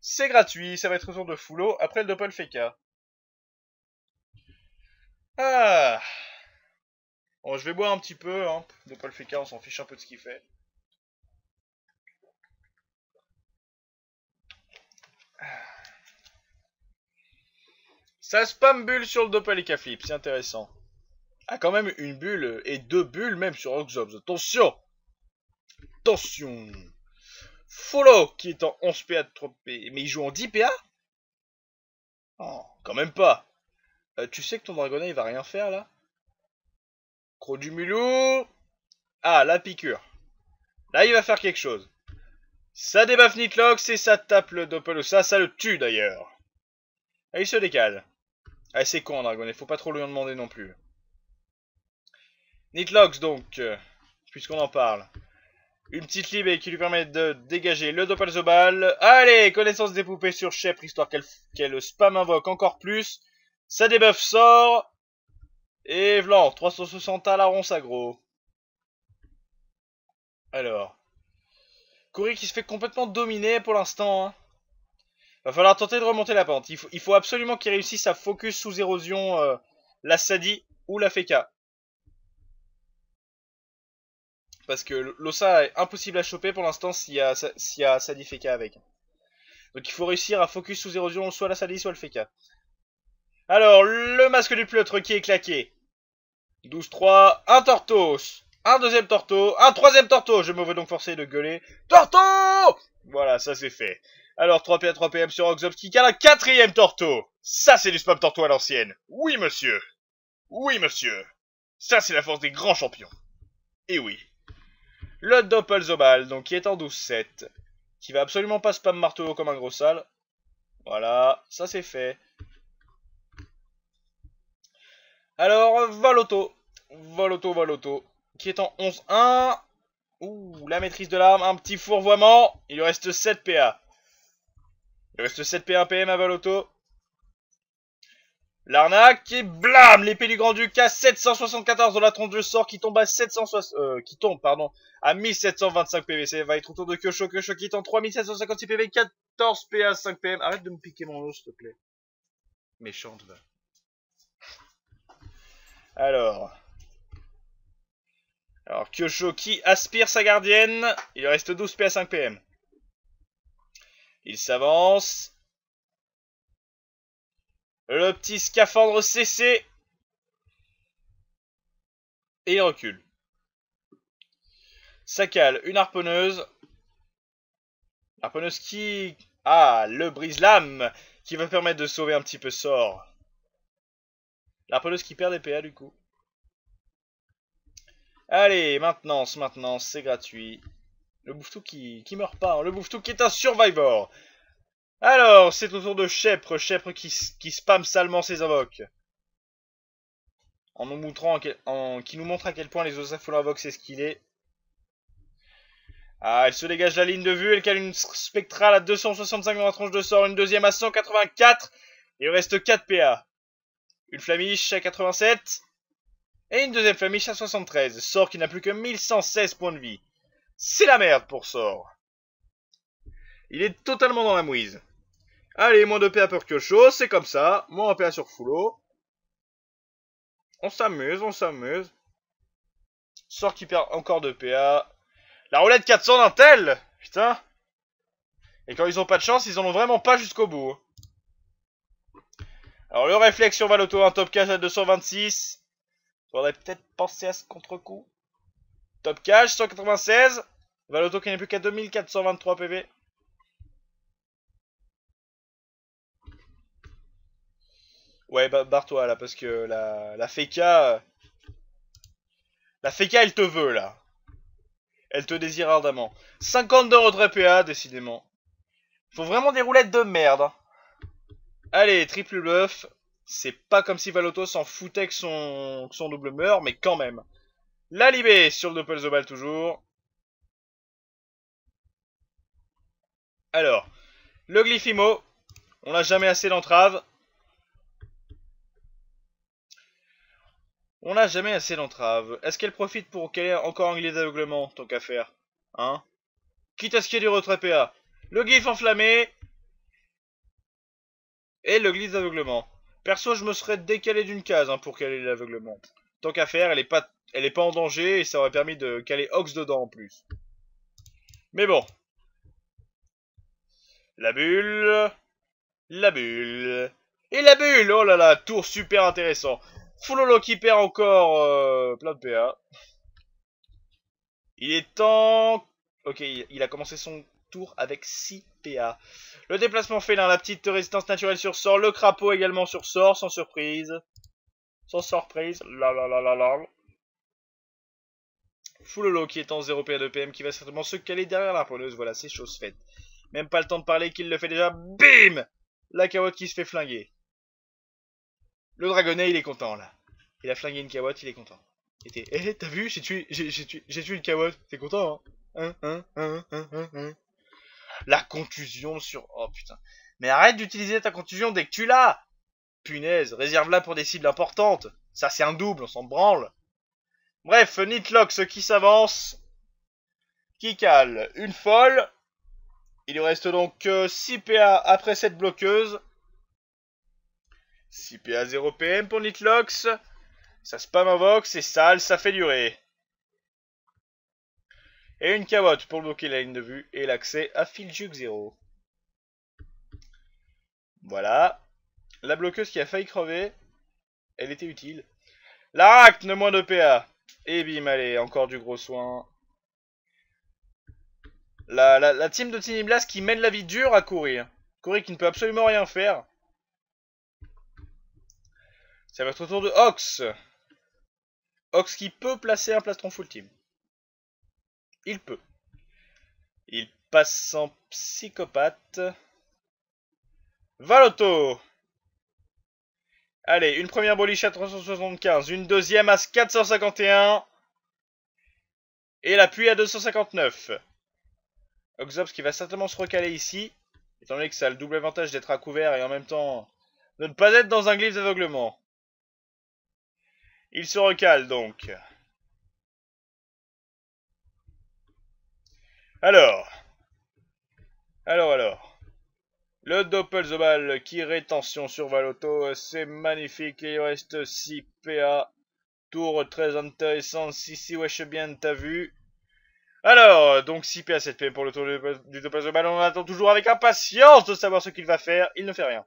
C'est gratuit, ça va être autour de foulo. après le doppel Feka. Ah Bon, je vais boire un petit peu, hein, de on s'en fiche un peu de ce qu'il fait. Ça spam bulle sur le Dopalika Flip, c'est intéressant. Ah, quand même une bulle et deux bulles même sur Oxobs. Attention Attention Follow qui est en 11 PA de 3 P. Mais il joue en 10 PA Oh, quand même pas. Euh, tu sais que ton dragonnet il va rien faire là Croc du Mulou. Ah, la piqûre. Là, il va faire quelque chose. Ça débuffe Nitlox et ça tape le Doppel, ça, ça le tue d'ailleurs. Ah, il se décale. Ah, c'est con, Dragon, il faut pas trop lui en demander non plus. Nitlox, donc, euh, puisqu'on en parle. Une petite lib qui lui permet de dégager le Doppelzobal. Allez, connaissance des poupées sur Shep, histoire qu'elle spam invoque encore plus. Ça débuffe sort. Et vlan, 360 à la ronce agro. Alors. Cory qui se fait complètement dominer pour l'instant. Hein. Va falloir tenter de remonter la pente. Il faut, absolument qu'il réussisse à focus sous érosion euh, la Sadi ou la Feka. Parce que l'Ossa est impossible à choper pour l'instant s'il y, a, y a Sadi Feka avec. Donc il faut réussir à focus sous érosion soit la Sadi soit le Feka. Alors, le masque du pleutre qui est claqué. 12-3, un Tortos, un deuxième Torto, un troisième Torto. Je me veux donc forcer de gueuler. Torto Voilà, ça c'est fait. Alors, 3 pa 3 PM sur Oxops qui la un quatrième Torto. Ça c'est du spam Torto à l'ancienne. Oui, monsieur. Oui, monsieur. Ça c'est la force des grands champions. Et oui. Le Doppelzobal, donc qui est en 12-7, qui va absolument pas spam marteau comme un gros sale. Voilà, ça c'est fait. Alors, Valoto. Valoto, Valoto. Qui est en 11-1. Ouh, la maîtrise de l'arme. Un petit fourvoiement. Il lui reste 7 PA. Il lui reste 7 PA, 1 PM à Valoto. L'arnaque et blam L'épée du Grand Duc à 774 dans la tronche de sort qui tombe à 760... Euh, qui tombe, pardon, à 1725 PV. C'est va être autour de Kyosho. Kyosho qui est en 3756 PV, 14 PA, 5 PM. Arrête de me piquer mon os, s'il te plaît. Méchante, alors. Alors, Kyosho qui aspire sa gardienne. Il reste 12 P à 5 PM. Il s'avance. Le petit scaphandre CC. Et il recule. cale, une harponneuse. Harponneuse qui... Ah, le brise-lame qui va permettre de sauver un petit peu sort pelouse qui perd des PA du coup. Allez, maintenance, maintenance, c'est gratuit. Le bouffetou qui, qui meurt pas, hein. le bouffetou qui est un survivor. Alors, c'est au tour de Chèpre, Chèpre qui, qui spamme salement ses invoques. En nous montrant, en, qui nous montre à quel point les Osafolo invoquent c'est ce qu'il est. Ah, elle se dégage la ligne de vue, elle cale une spectrale à 265 dans la tranche de sort, une deuxième à 184, et il reste 4 PA. Une flamiche à 87 et une deuxième flamiche à 73. Sort qui n'a plus que 1116 points de vie. C'est la merde pour Sort. Il est totalement dans la mouise. Allez, moins de PA peur que chose, c'est comme ça. Moins de PA sur Foulot. On s'amuse, on s'amuse. Sort qui perd encore de PA. La roulette 400 d'un tel Putain Et quand ils ont pas de chance, ils en ont vraiment pas jusqu'au bout. Alors le réflexe sur Valoto, un top cash à 226. Faudrait peut-être pensé à ce contre-coup. Top cash, 196. Valoto qui n'est plus qu'à 2423 PV. Ouais, bah, barre-toi là, parce que la, la Feka... La Feka, elle te veut là. Elle te désire ardemment. 52 de décidément. Faut vraiment des roulettes de merde. Hein. Allez, triple bluff. C'est pas comme si Valotos s'en foutait que son, son double meurt, mais quand même. La Libé sur le Doppel toujours. Alors, le Glyphimo. On n'a jamais assez d'entrave. On n'a jamais assez d'entraves. Est-ce qu'elle profite pour qu'elle ait encore un glissement d'aveuglement, tant qu'à faire Hein Quitte à ce qu'il y ait du retrait PA. Le glyph enflammé, et le glisse d'aveuglement. Perso, je me serais décalé d'une case hein, pour caler l'aveuglement. Tant qu'à faire, elle est, pas, elle est pas en danger et ça aurait permis de caler Ox dedans en plus. Mais bon. La bulle. La bulle. Et la bulle Oh là là, tour super intéressant. Fulolo qui perd encore euh, plein de PA. Il est temps... Ok, il a commencé son tour avec 6 PA. Le déplacement félin, la petite résistance naturelle sur sort. Le crapaud également sur sort, sans surprise. Sans surprise. La la la la la. Foulolo qui est en 0 PA PM qui va certainement se caler derrière la poleuse. Voilà, c'est chose faite. Même pas le temps de parler qu'il le fait déjà. BIM La carotte qui se fait flinguer. Le dragonnet, il est content là. Il a flingué une carotte, il est content. et eh, t'as vu, j'ai tué, j'ai j'ai tué une carotte. T'es content, hein, hein. hein, hein, hein la contusion sur... Oh putain. Mais arrête d'utiliser ta contusion dès que tu l'as Punaise, réserve-la pour des cibles importantes. Ça c'est un double, on s'en branle. Bref, Nitlox ce qui s'avance. Qui cale une folle. Il lui reste donc 6 euh, PA après cette bloqueuse. 6 PA 0 PM pour Nitlox. Ça spam un vox et sale, ça fait durer et une cavotte pour bloquer la ligne de vue et l'accès à Filjuk 0. Voilà. La bloqueuse qui a failli crever, elle était utile. L'acte, ne moins de PA. Et bim, allez, encore du gros soin. La, la team de Tiny Blast qui mène la vie dure à courir. Courir qui ne peut absolument rien faire. Ça va être tour de Ox. Ox qui peut placer un plastron full team. Il peut. Il passe en psychopathe. Valoto Allez, une première boliche à 375, une deuxième à 451 et l'appui à 259. Oxops qui va certainement se recaler ici, étant donné que ça a le double avantage d'être à couvert et en même temps de ne pas être dans un glyphe d'aveuglement. Il se recale donc. Alors. Alors, alors. Le Doppelzobal qui rétention sur Valoto, c'est magnifique. Il reste 6 PA. Tour très intéressant. Si, si, wesh, bien, t'as vu. Alors, donc 6 PA, 7 PA pour le tour du, Doppelzobal. On attend toujours avec impatience de savoir ce qu'il va faire. Il ne fait rien.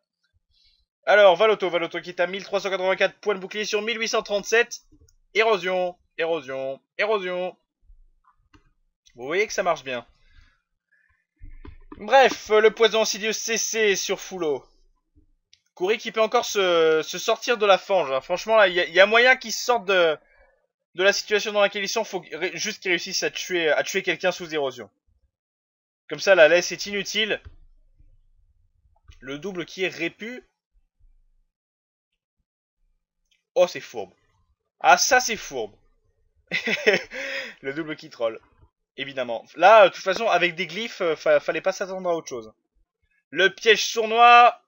Alors, Valoto, Valoto qui est à 1384 points de bouclier sur 1837. Érosion, érosion, érosion. Vous voyez que ça marche bien. Bref, euh, le poison insidieux cessé sur Foulot. Courir qui peut encore se, sortir de la fange. Hein. Franchement, Franchement, il y, a moyen qu'il sorte de, la situation dans laquelle ils sont. Faut juste qu'il réussisse à tuer, à tuer quelqu'un sous érosion. Comme ça, la laisse est inutile. Le double qui est répu. Oh, c'est fourbe. Ah, ça, c'est fourbe. le double qui troll. Évidemment. Là, de toute façon, avec des glyphes, euh, fallait pas s'attendre à autre chose. Le piège sournois.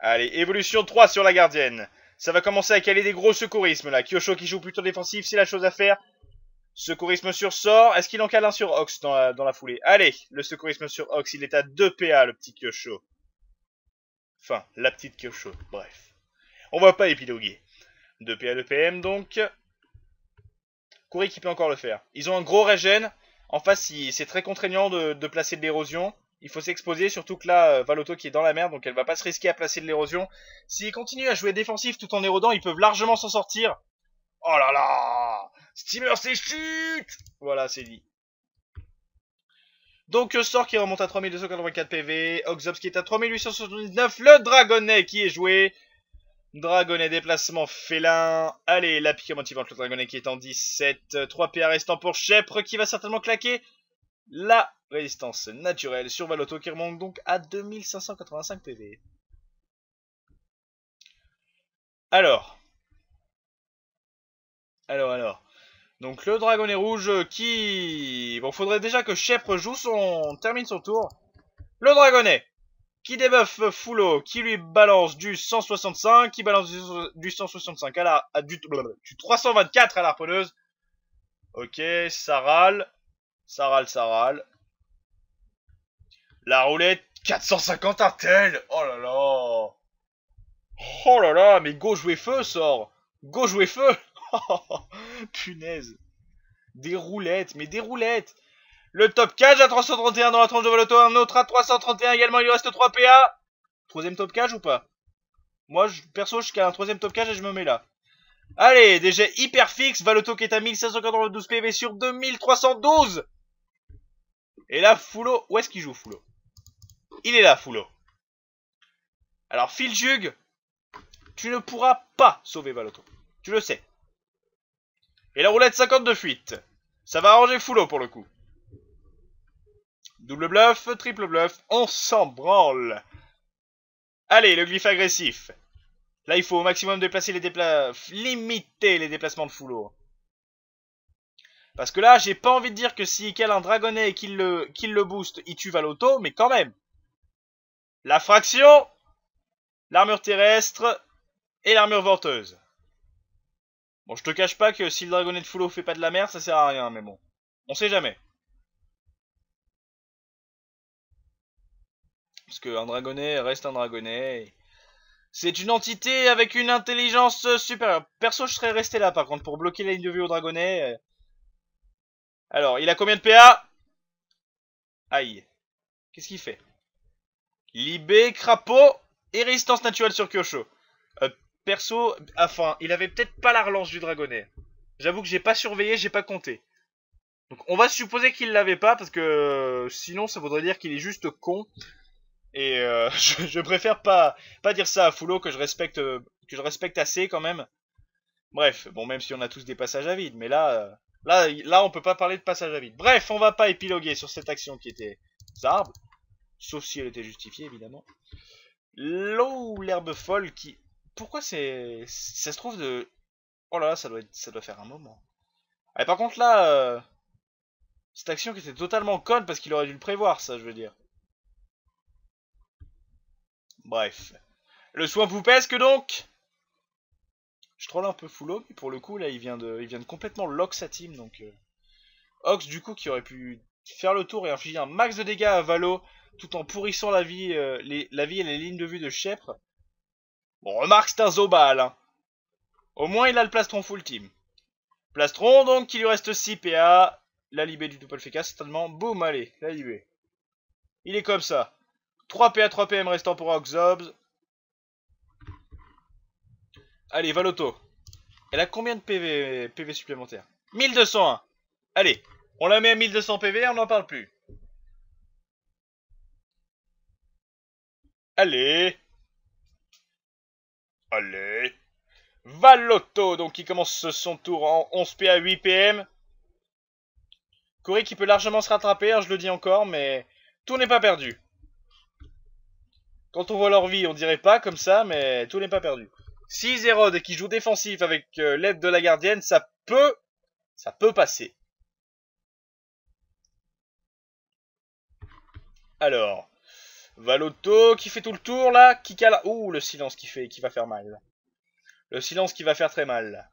Allez, évolution 3 sur la gardienne. Ça va commencer à caler des gros secourismes, là. Kyosho qui joue plutôt défensif, c'est la chose à faire. Secourisme sur sort. Est-ce qu'il en cale un sur Ox dans la, foulée Allez, le secourisme sur Ox, il est à 2 PA, le petit Kyosho. Enfin, la petite Kyosho, bref. On va pas épiloguer. 2 PA, 2 PM, donc courir qui peut encore le faire. Ils ont un gros régène. En face, c'est très contraignant de, placer de l'érosion. Il faut s'exposer, surtout que là, euh, Valoto qui est dans la mer, donc elle va pas se risquer à placer de l'érosion. S'ils continuent à jouer défensif tout en érodant, ils peuvent largement s'en sortir. Oh là là Steamer, c'est chute Voilà, c'est dit. Donc euh, Sort qui remonte à 3284 PV, Oxops qui est à 3879, le Dragonnet qui est joué, Dragonnet, déplacement félin. Allez, la pique motivante, le dragonnet qui est en 17. 3 PA restant pour Chèpre qui va certainement claquer la résistance naturelle sur Valoto qui remonte donc à 2585 PV. Alors. Alors, alors. Donc le dragonnet rouge qui... Bon, faudrait déjà que Chèpre joue son... termine son tour. Le dragonnet qui débuffe euh, Foulo, qui lui balance du 165, qui balance du 165 à la, du, 324 à l'arponneuse. Ok, ça râle, ça râle, ça râle. La roulette, 450 à Oh là là Oh là là, mais go jouer feu sort Go jouer feu Punaise Des roulettes, mais des roulettes le top cage à 331 dans la tranche de Valoto, un autre à 331 également, il lui reste 3 PA. Troisième top cage ou pas Moi, je, perso, je qu'à un troisième top cage et je me mets là. Allez, déjà hyper fixe, Valoto qui est à 1592 PV sur 2312 Et là, Foulo, où est-ce qu'il joue Fulo? Il est là, Foulo. Alors, Jug, tu ne pourras pas sauver Valoto. Tu le sais. Et la roulette 50 de fuite. Ça va arranger Fullo pour le coup. Double bluff, triple bluff, on s'en branle. Allez, le glyphe agressif. Là, il faut au maximum déplacer les déplacements, limiter les déplacements de Foulot. Parce que là, j'ai pas envie de dire que s'il si cale un dragonnet et qu'il le, le booste, il tue Valoto, mais quand même. La fraction, l'armure terrestre et l'armure venteuse. Bon, je te cache pas que si le dragonnet de Foulot fait pas de la mer, ça sert à rien, mais bon. On sait jamais. Parce qu'un dragonnet reste un dragonnet. C'est une entité avec une intelligence supérieure. Perso, je serais resté là, par contre, pour bloquer la ligne de vue au dragonnet. Euh. Alors, il a combien de PA Aïe. Qu'est-ce qu'il fait Libé, crapaud et résistance naturelle sur Kyosho. Euh, perso, enfin, il avait peut-être pas la relance du dragonnet. J'avoue que j'ai pas surveillé, j'ai pas compté. Donc on va supposer qu'il l'avait pas, parce que euh, sinon ça voudrait dire qu'il est juste con. Et euh, je, préfère pas, pas dire ça à Foulot que je respecte euh, que je respecte assez quand même. Bref, bon même si on a tous des passages à vide, mais là euh, là là on peut pas parler de passage à vide. Bref, on va pas épiloguer sur cette action qui était arbre, sauf si elle était justifiée évidemment. L'eau l'herbe folle qui pourquoi c'est ça se trouve de oh là là ça doit ça doit faire un moment. Et par contre là cette action qui était totalement conne parce qu'il aurait dû le prévoir ça je veux dire. Bref. Le soin vous que donc Je troll un peu full mais pour le coup, là, il vient de, complètement lock sa team, donc... Euh, Ox, du coup, qui aurait pu faire le tour et infliger un max de dégâts à Valo, tout en pourrissant la vie, euh, la vie et les lignes de vue de Chèpre. Bon, remarque, c'est un Zobal, hein. Au moins, il a le plastron full team. Plastron, donc, qui lui reste 6 PA. La libé du double FK certainement. Boum, allez, la Il est comme ça. 3 PA, 3 PM restant pour Oxobs. Allez, Valoto. Elle a combien de PV, PV supplémentaires 1201 Allez, on la met à 1200 PV, on n'en parle plus. Allez Allez Valotto, donc qui commence son tour en 11 PA 8 PM. Corée qui peut largement se rattraper, hein, je le dis encore, mais tout n'est pas perdu. Quand on voit leur vie, on dirait pas comme ça, mais tout n'est pas perdu. Si Zerod qui joue défensif avec euh, l'aide de la gardienne, ça peut, ça peut passer. Alors, Valotto qui fait tout le tour là, qui cala. Ouh, le silence qui fait, qui va faire mal. Le silence qui va faire très mal.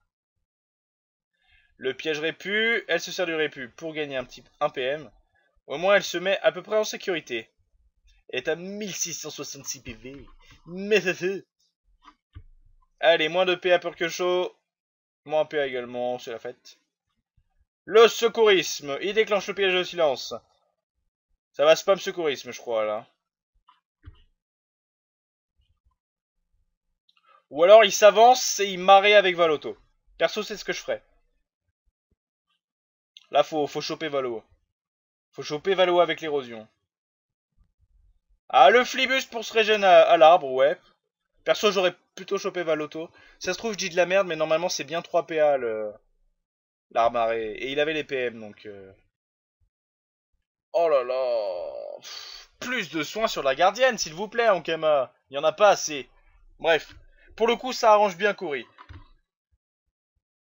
Le piège répu, elle se sert du répu pour gagner un petit 1 PM. Au moins, elle se met à peu près en sécurité est à 1666 PV. Mais Allez, moins de PA pour que chaud. Moins PA également, c'est la fête. Le secourisme. Il déclenche le piège de silence. Ça va spam secourisme, je crois, là. Ou alors il s'avance et il marée avec Valoto. Perso, c'est ce que je ferais. Là, faut, faut choper Valo. Faut choper Valo avec l'érosion. Ah, le flibus pour se régénérer à, l'arbre, ouais. Perso, j'aurais plutôt chopé Valoto. Ça se trouve, je dis de la merde, mais normalement, c'est bien 3 PA, le... L'arbre Et il avait les PM, donc... Euh. Oh là là Plus de soins sur la gardienne, s'il vous plaît, Ankama. Il n'y en a pas assez. Bref. Pour le coup, ça arrange bien courri.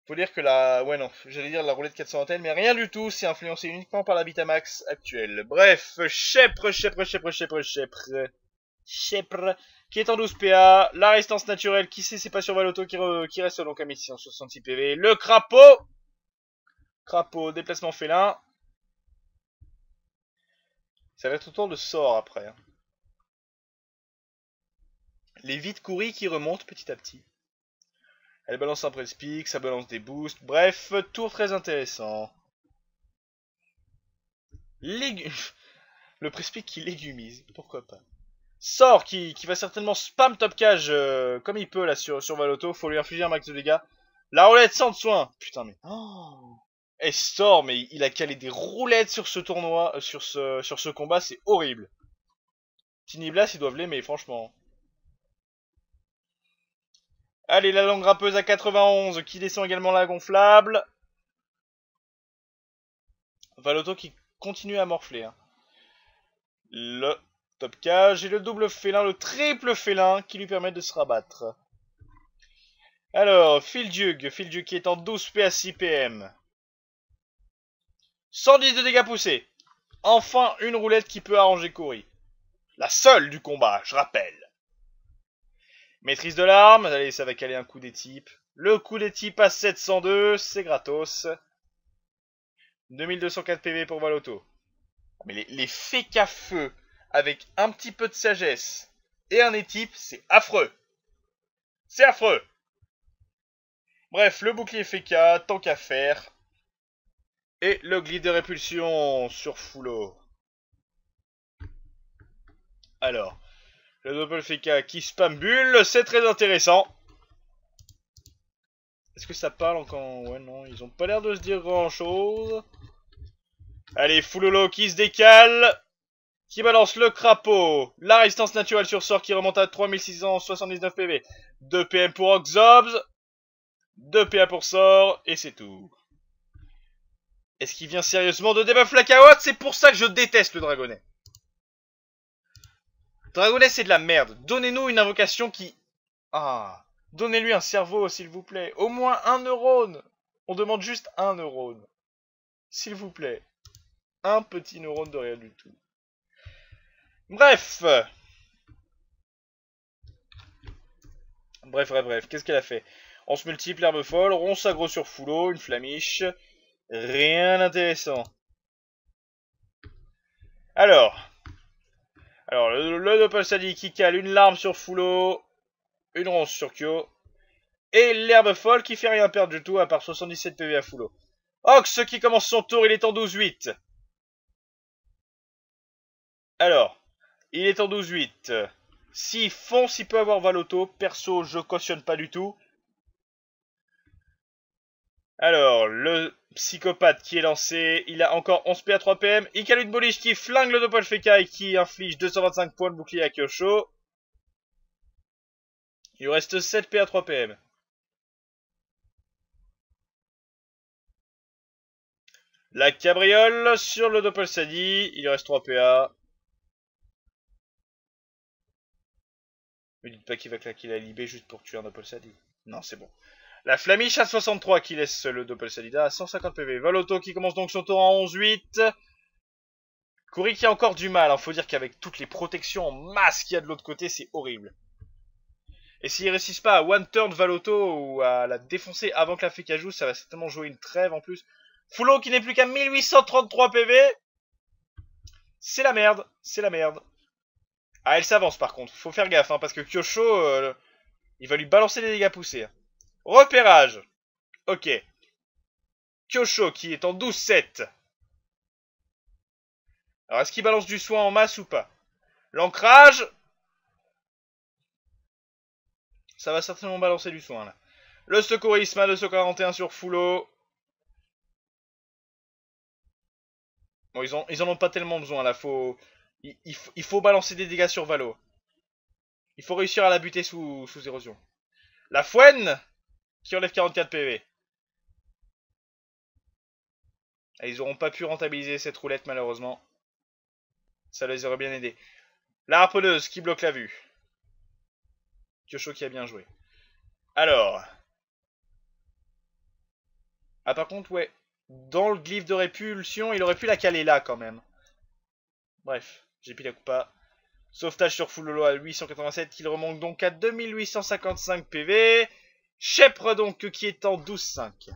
Faut dire que la, ouais non, j'allais dire la roulette 400 antennes, mais rien du tout, c'est influencé uniquement par la bitamax actuelle. Bref, chèpre, chèpre, chèpre, chèpre, chèpre, chèpre, qui est en 12 PA, la résistance naturelle, qui sait, c'est pas sur Valoto qui, qui reste donc à 166 PV, le crapaud, crapaud, déplacement félin, ça va être autour de sort après. Hein. Les vides courries qui remontent petit à petit. Elle balance un prespeak, ça balance des boosts. Bref, tour très intéressant. Légume Le prespeak qui légumise, pourquoi pas. Sort qui, qui va certainement spam top cage euh, comme il peut là sur, sur Valoto. Faut lui infliger un max de dégâts. La roulette sans de soin. Putain mais. Oh. et sort, mais il a calé des roulettes sur ce tournoi, euh, sur ce, sur ce combat, c'est horrible. Tiny Blast, ils doivent l'aimer, franchement. Allez, la langue rappeuse à 91 qui descend également la gonflable. Valoto qui continue à morfler. Hein. Le top cage et le double félin, le triple félin qui lui permet de se rabattre. Alors, Phil du qui est en 12p à 6 pm. 110 de dégâts poussés. Enfin, une roulette qui peut arranger Cory. La seule du combat, je rappelle. Maîtrise de l'arme, allez, ça va caler un coup des types. Le coup des types à 702, c'est gratos. 2204 PV pour Valoto. Mais les, les feu avec un petit peu de sagesse et un étype, c'est affreux. C'est affreux. Bref, le bouclier FK, tant qu'à faire. Et le glide de répulsion sur Foulot. Alors, le double FK euh, qui spambule, c'est très intéressant. Est-ce que ça parle encore Ouais, non, ils ont pas l'air de se dire grand-chose. Allez, lolo qui se décale. Qui balance le crapaud. La résistance naturelle sur sort qui remonte à 3679 PV. 2 PM pour Oxobs. 2 PA pour sort. Et c'est tout. Est-ce qu'il vient sérieusement de débuff la C'est pour ça que je déteste le dragonnet. Dragolet, c'est de la merde. Donnez-nous une invocation qui... Ah. Donnez-lui un cerveau, s'il vous plaît. Au moins un neurone. On demande juste un neurone. S'il vous plaît. Un petit neurone de rien du tout. Bref. Bref, bref, bref. Qu'est-ce qu'elle a fait On se multiplie, herbe folle. On s'aggro sur Foulot, une flamiche. Rien d'intéressant. Alors, alors, le, le Sadi qui cale une larme sur Fulo, une ronce sur Kyo, et l'herbe folle qui fait rien perdre du tout à part 77 PV à Fulo. Ox qui commence son tour, il est en 12-8. Alors, il est en 12-8. S'il fonce, il peut avoir Valoto. Perso, je cautionne pas du tout. Alors, le psychopathe qui est lancé, il a encore 11 PA 3 PM. Icalud Bolish qui flingue le Doppel et qui inflige 225 points de bouclier à Kyosho. Il lui reste 7 PA 3 PM. La cabriole sur le Doppel Sadi, il lui reste 3 PA. Mais dites pas qu'il va claquer la Libé juste pour tuer un Doppel Sadi. Non, c'est bon. La Flamiche à 63 qui laisse le Doppel Salida à 150 PV. Valoto qui commence donc son tour en 11-8. qui a encore du mal. Il hein. Faut dire qu'avec toutes les protections en masse qu'il y a de l'autre côté, c'est horrible. Et s'il réussisse pas à one turn Valoto ou à la défoncer avant que la fée joue, ça va certainement jouer une trêve en plus. Foulot qui n'est plus qu'à 1833 PV. C'est la merde, c'est la merde. Ah, elle s'avance par contre, faut faire gaffe, hein, parce que Kyosho, euh, il va lui balancer des dégâts poussés. Hein. Repérage. Ok. Kyosho qui est en 12-7. Alors est-ce qu'il balance du soin en masse ou pas L'ancrage. Ça va certainement balancer du soin là. Le secourisme à 241 sur Foulot. Bon, ils, ont ils en ont pas tellement besoin là. il, faut balancer des dégâts sur Valo. Il faut réussir à la buter sous, sous érosion. La fouenne qui enlève 44 PV. ils n'auront pas pu rentabiliser cette roulette malheureusement. Ça les aurait bien aidé. La harponneuse qui bloque la vue. Kyocho qui a bien joué. Alors. Ah par contre ouais. Dans le glyphe de répulsion, il aurait pu la caler là quand même. Bref, j'ai pile à pas Sauvetage sur Fullolo à 887, il remonte donc à 2855 PV. Chèpre donc qui est en 12-5.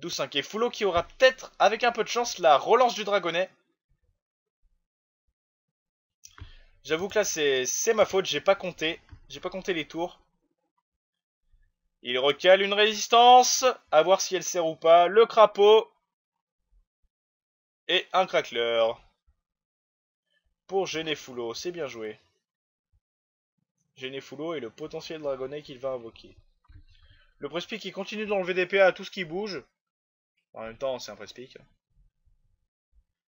12-5 et Foulot qui aura peut-être, avec un peu de chance, la relance du dragonnet. J'avoue que là c'est ma faute, j'ai pas compté. J'ai pas compté les tours. Il recale une résistance, à voir si elle sert ou pas. Le crapaud et un crackler pour gêner Foulot, c'est bien joué. Genefulo et le potentiel dragonnet qu'il va invoquer. Le prespic, qui continue d'enlever des PA à tout ce qui bouge. En même temps, c'est un Prespic.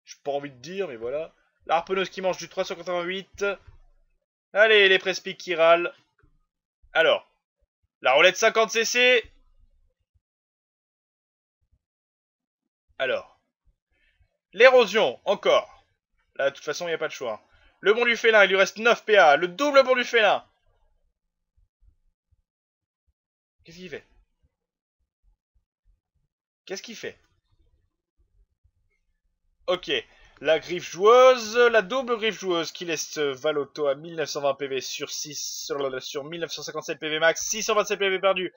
J'ai pas envie de dire, mais voilà. L'Harpeneuse qui mange du 388. Allez, les Prespics qui râlent. Alors, la roulette 50cc. Alors, l'érosion, encore. Là, de toute façon, il n'y a pas de choix. Le bon du félin, il lui reste 9 PA. Le double bon du félin. Qu'est-ce qu'il fait Qu'est-ce qu'il fait Ok. La griffe joueuse, la double griffe joueuse qui laisse Valoto à 1920 PV sur 6 sur, 1957 PV max, 627 PV perdu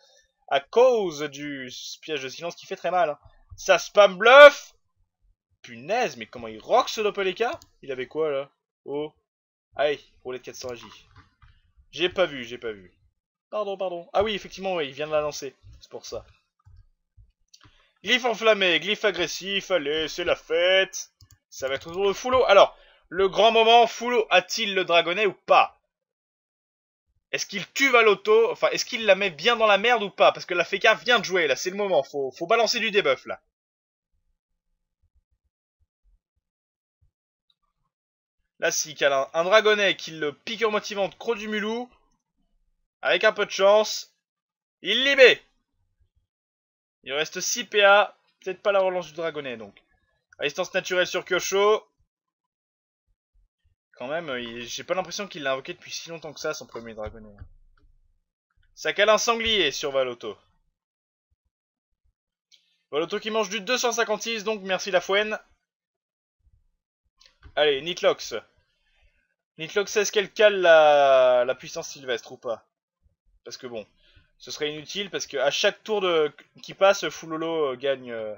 à cause du piège de silence qui fait très mal. Hein. Ça spam bluff Punaise, mais comment il rock ce Doppelika Il avait quoi là Oh Aïe, roulette 400 J. J'ai pas vu, j'ai pas vu. Pardon, pardon. Ah oui, effectivement, oui, il vient de la lancer. C'est pour ça. Glyph enflammé, glyph agressif, allez, c'est la fête. Ça va être autour de Foulot Alors, le grand moment, Foulo a-t-il le dragonnet ou pas Est-ce qu'il tue Valoto Enfin, est-ce qu'il la met bien dans la merde ou pas Parce que la Feka vient de jouer, là, c'est le moment. Faut, faut balancer du debuff, là. Là, s'il a un, un dragonnet, Qui le motivant de croc du mulou, avec un peu de chance, il libé. Il reste 6 PA. Peut-être pas la relance du dragonnet donc. Résistance naturelle sur Kyosho. Quand même, euh, j'ai pas l'impression qu'il l'a invoqué depuis si longtemps que ça, son premier dragonnet. Ça cale un sanglier sur Valoto. Valoto qui mange du 256, donc merci la fouenne. Allez, Nitlox. Nitlox, est-ce qu'elle cale la... la puissance sylvestre ou pas parce que bon, ce serait inutile parce que à chaque tour de... qui passe, Fulolo euh, gagne. Elle euh,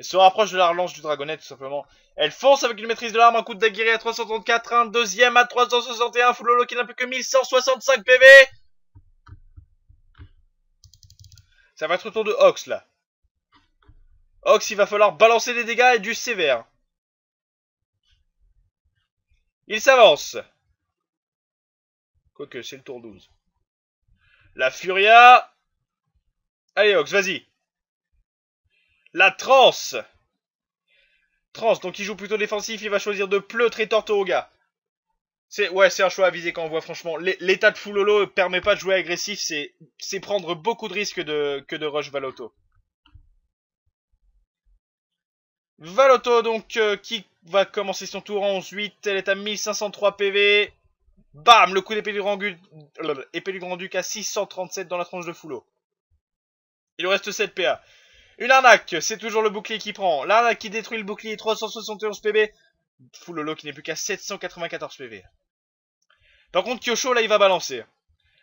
se rapproche de la relance du dragonnet tout simplement. Elle fonce avec une maîtrise de l'arme, un coup de daguerre à 334, un deuxième à 361, Fulolo qui n'a plus que 1165 PV Ça va être le tour de Ox là. Ox, il va falloir balancer des dégâts et du sévère. Il s'avance. Quoique, c'est le tour 12. La Furia. Allez, Ox, vas-y. La Trance. Trance, donc il joue plutôt défensif. Il va choisir de pleutre et gars C'est ouais, c'est un choix à viser quand on voit franchement l'état de Fulolo permet pas de jouer agressif, c'est prendre beaucoup de risques que de rush Valoto. Valoto donc euh, qui va commencer son tour en 11-8, elle est à 1503 PV. Bam Le coup d'épée du grand-duc euh, à 637 dans la tranche de Foulot. Il lui reste 7 PA. Une arnaque, c'est toujours le bouclier qui prend. L'arnaque qui détruit le bouclier, 371 PB. Foulolo qui n'est plus qu'à 794 PV. Par contre, Kyosho, là, il va balancer.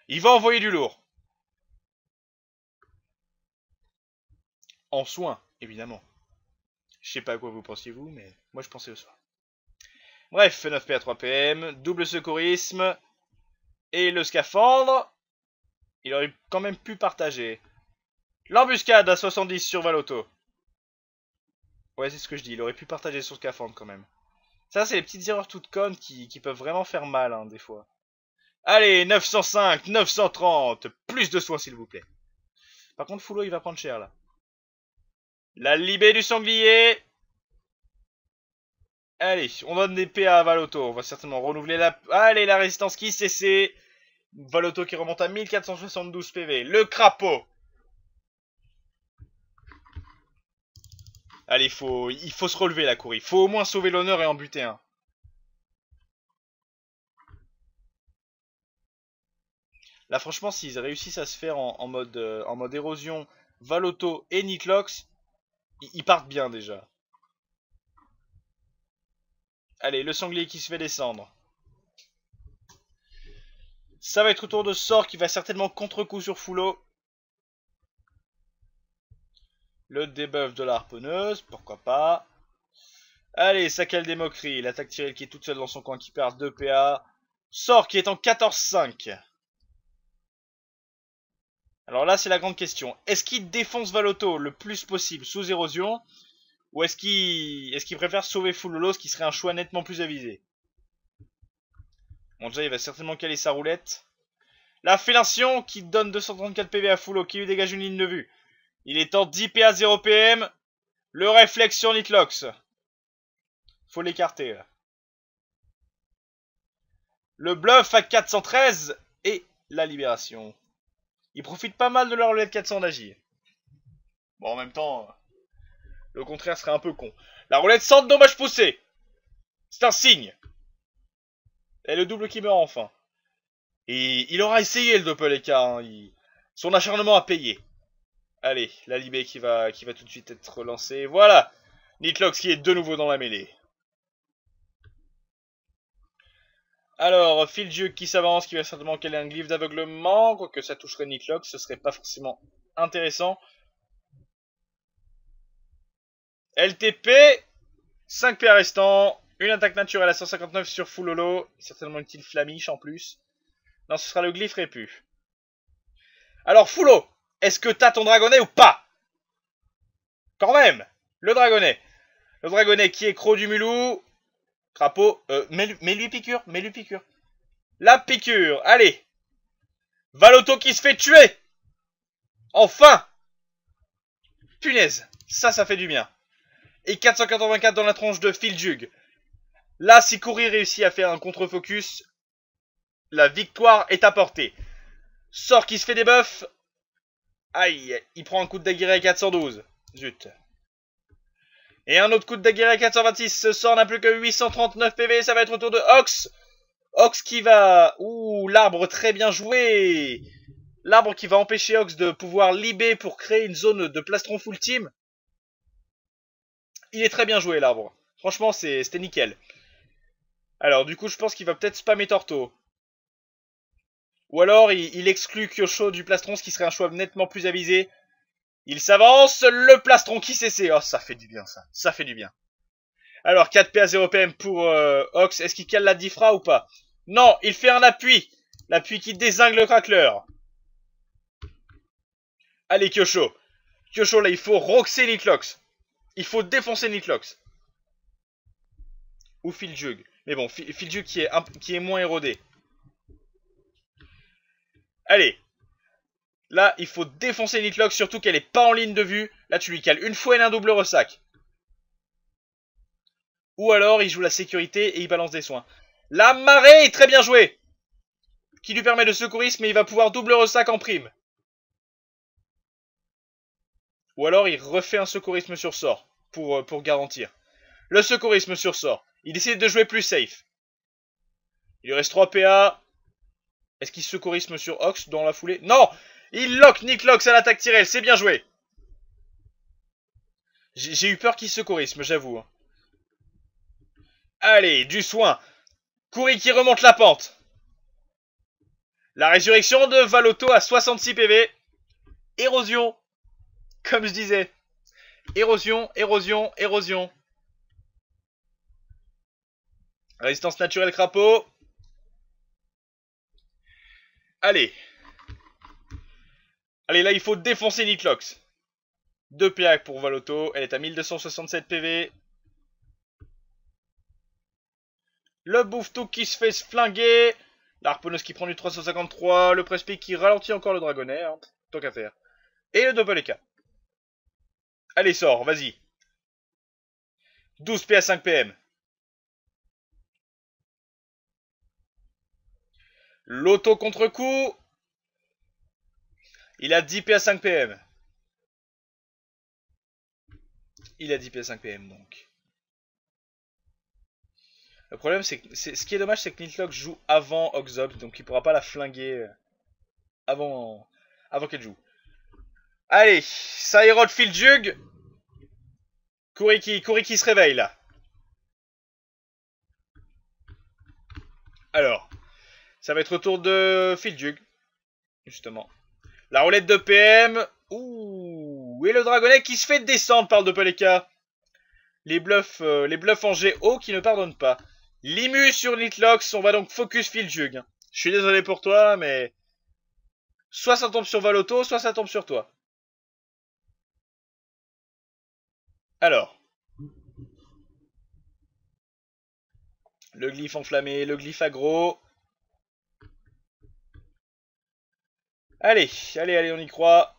Il va envoyer du lourd. En soin, évidemment. Je sais pas à quoi vous pensiez, vous, mais moi, je pensais au soin. Bref, 9P à 3PM, double secourisme et le scaphandre. Il aurait quand même pu partager. L'embuscade à 70 sur Valoto. Ouais, c'est ce que je dis, il aurait pu partager sur scaphandre quand même. Ça, c'est les petites erreurs toutes connes qui, peuvent vraiment faire mal, hein, des fois. Allez, 905, 930, plus de soins, s'il vous plaît. Par contre, Foulot, il va prendre cher, là. La libée du sanglier Allez, on donne des PA à Valoto. On va certainement renouveler la... Allez, la résistance qui cesse. Valoto qui remonte à 1472 PV. Le crapaud. Allez, il faut se relever la cour. Il faut au moins sauver l'honneur et en buter un. Là, franchement, s'ils réussissent à se faire en, mode, euh, en mode érosion, Valoto et Nitlox, ils partent bien déjà. Allez, le sanglier qui se fait descendre. Ça va être autour de Sort qui va certainement contre-coup sur Foulot. Le debuff de la pourquoi pas. Allez, ça quelle des L'attaque tirée qui est toute seule dans son coin qui perd 2 PA. Sort qui est en 14-5. Alors là, c'est la grande question. Est-ce qu'il défonce Valoto le plus possible sous érosion ou est-ce qu'il préfère sauver Fullolo, ce qui serait un choix nettement plus avisé Bon, déjà, il va certainement caler sa roulette. La félation qui donne 234 PV à Fullo, qui lui dégage une ligne de vue. Il est en 10 PA 0 PM. Le réflexe sur Nitlox. Faut l'écarter. Le bluff à 413 et la libération. Il profite pas mal de leur roulette 400 d'agir. Bon, en même temps, le contraire serait un peu con. La roulette sans dommage poussée. C'est un signe. Et le double qui meurt enfin. Et il aura essayé le double écart hein. Son acharnement a payé. Allez, la Libé qui va, qui va tout de suite être lancée. Voilà Nitlox qui est de nouveau dans la mêlée. Alors, Fildieu qui s'avance, qui va certainement caler un glyphe d'aveuglement. Que ça toucherait Nitlox, ce serait pas forcément intéressant. LTP, 5 P restants, une attaque naturelle à 159 sur full certainement une petite flamiche en plus. Non, ce sera le glyph répu. Alors, Foulolo, est-ce que t'as ton dragonnet ou pas Quand même Le dragonnet. Le dragonnet qui est croc du mulou. Crapaud. Euh, mais mets-lui piqûre, mets-lui piqûre. La piqûre, allez Valoto qui se fait tuer Enfin Punaise, ça, ça fait du bien et 484 dans la tranche de Phil Jug. Là, si Koury réussit à faire un contre-focus, la victoire est apportée. Sort qui se fait des buffs. Aïe, il prend un coup de daguerre à 412. Zut. Et un autre coup de daguerre à 426. Ce sort n'a plus que 839 PV. Ça va être au tour de Ox. Ox qui va... Ouh, l'arbre très bien joué. L'arbre qui va empêcher Ox de pouvoir libérer pour créer une zone de plastron full team il est très bien joué l'arbre. Franchement, c'était nickel. Alors, du coup, je pense qu'il va peut-être spammer Torto. Ou alors, il, exclut Kyosho du plastron, ce qui serait un choix nettement plus avisé. Il s'avance, le plastron qui cessait. Oh, ça fait du bien, ça. Ça fait du bien. Alors, 4 PA 0 PM pour euh, Ox. Est-ce qu'il cale la Difra ou pas Non, il fait un appui. L'appui qui désingle le crackler. Allez, Kyosho. Kyosho, là, il faut roxer les il faut défoncer Nitlox. Ou Filjug. Mais bon, Filjug qui est, qui est moins érodé. Allez. Là, il faut défoncer Nitlox. surtout qu'elle est pas en ligne de vue. Là, tu lui cales une fois et un double ressac. Ou alors, il joue la sécurité et il balance des soins. La marée, est très bien jouée. Qui lui permet de secourir, mais il va pouvoir double ressac en prime. Ou alors il refait un secourisme sur sort pour, euh, pour garantir. Le secourisme sur sort. Il décide de jouer plus safe. Il lui reste 3 PA. Est-ce qu'il secourisme sur Ox dans la foulée Non Il lock Nick Lox à l'attaque tirée. C'est bien joué. J'ai eu peur qu'il secourisme, j'avoue. Hein. Allez, du soin. coury qui remonte la pente. La résurrection de Valotto à 66 PV. Érosion. Comme je disais. Érosion, érosion, érosion. Résistance naturelle crapaud. Allez. Allez, là, il faut défoncer Nitlox. Deux PA pour Valoto. Elle est à 1267 PV. Le bouffe qui se fait se flinguer. L'Arponos qui prend du 353. Le Prespi qui ralentit encore le Dragonaire. Tant qu'à faire. Et le Doppeleka. Allez, sort, vas-y. 12 PS, 5 PM. L'auto contre-coup. Il a 10 PS, 5 PM. Il a 10 PS, 5 PM donc. Le problème, c'est que ce qui est dommage, c'est que Nitlock joue avant Oxob, donc il pourra pas la flinguer euh, avant, avant qu'elle joue. Allez, Sairod Fieldjug. Kuriki, Kuriki se réveille là. Alors, ça va être au tour de Fieldjug, justement. La roulette de PM. Ouh, et le dragonnet qui se fait descendre par le Dopeleka. Les bluffs, euh, les bluffs en GO qui ne pardonnent pas. Limu sur Nitlox, on va donc focus Jug. Je suis désolé pour toi, mais soit ça tombe sur Valoto, soit ça tombe sur toi. Alors. Le glyphe enflammé, le glyphe aggro. Allez, allez, allez, on y croit.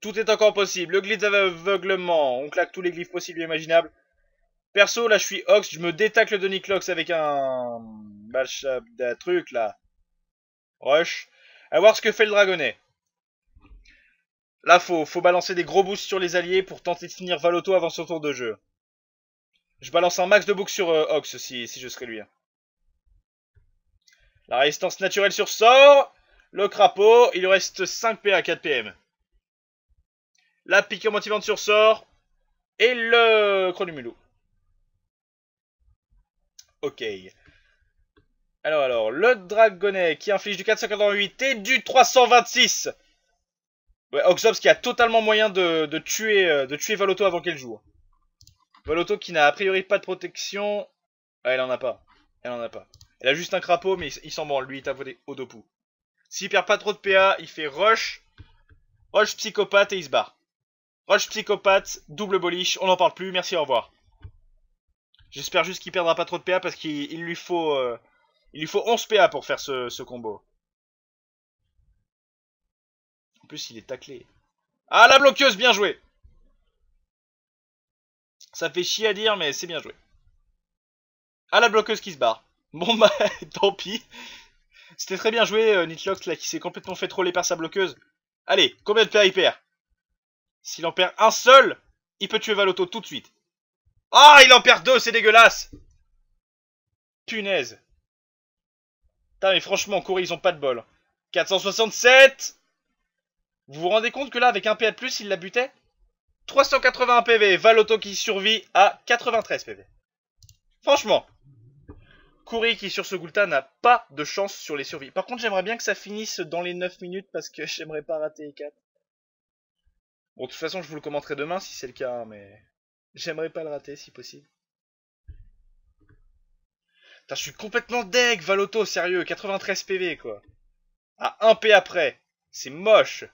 Tout est encore possible. Le glitz aveuglement. On claque tous les glyphes possibles et imaginables. Perso, là, je suis Ox. Je me détacle de Niklox avec un... un truc, là. Rush. À voir ce que fait le dragonnet. Là, faut, faut balancer des gros boosts sur les alliés pour tenter de finir Valoto avant son tour de jeu. Je balance un max de boucs sur euh, Ox si, si je serais lui. Hein. La résistance naturelle sur sort. Le crapaud, il lui reste 5 PA, 4 PM. La piqûre motivante sur sort. Et le chronumulou. Ok. Alors, alors, le dragonnet qui inflige du 488 et du 326. Ouais, qui a totalement moyen de, tuer, euh, de tuer Valoto avant qu'elle joue. Valoto qui n'a a priori pas de protection. Ah, elle en a pas. Elle en a pas. Elle a juste un crapaud, mais il, s'en branle. Lui, il tape au dopou. S'il perd pas trop de PA, il fait rush. Rush psychopathe et il se barre. Rush psychopathe, double boliche, on n'en parle plus, merci, au revoir. J'espère juste qu'il perdra pas trop de PA parce qu'il lui faut il lui faut 11 euh, PA pour faire ce combo plus, il est taclé. Ah, la bloqueuse, bien joué Ça fait chier à dire, mais c'est bien joué. Ah, la bloqueuse qui se barre. Bon, bah, tant pis. C'était très bien joué, euh, Nitlox, là, qui s'est complètement fait troller par sa bloqueuse. Allez, combien de paires il perd S'il en perd un seul, il peut tuer Valoto tout de suite. Ah, il en perd deux, c'est dégueulasse Punaise Putain, mais franchement, courir, ils ont pas de bol. 467 vous vous rendez compte que là, avec un PA de plus, il la butait 381 PV, Valoto qui survit à 93 PV. Franchement, Kouri qui sur ce Goulta, n'a pas de chance sur les survies. Par contre, j'aimerais bien que ça finisse dans les 9 minutes parce que j'aimerais pas rater les 4. Bon, de toute façon, je vous le commenterai demain si c'est le cas, hein, mais j'aimerais pas le rater si possible. Putain, je suis complètement deg, Valoto, sérieux, 93 PV quoi. À 1 P après, c'est moche.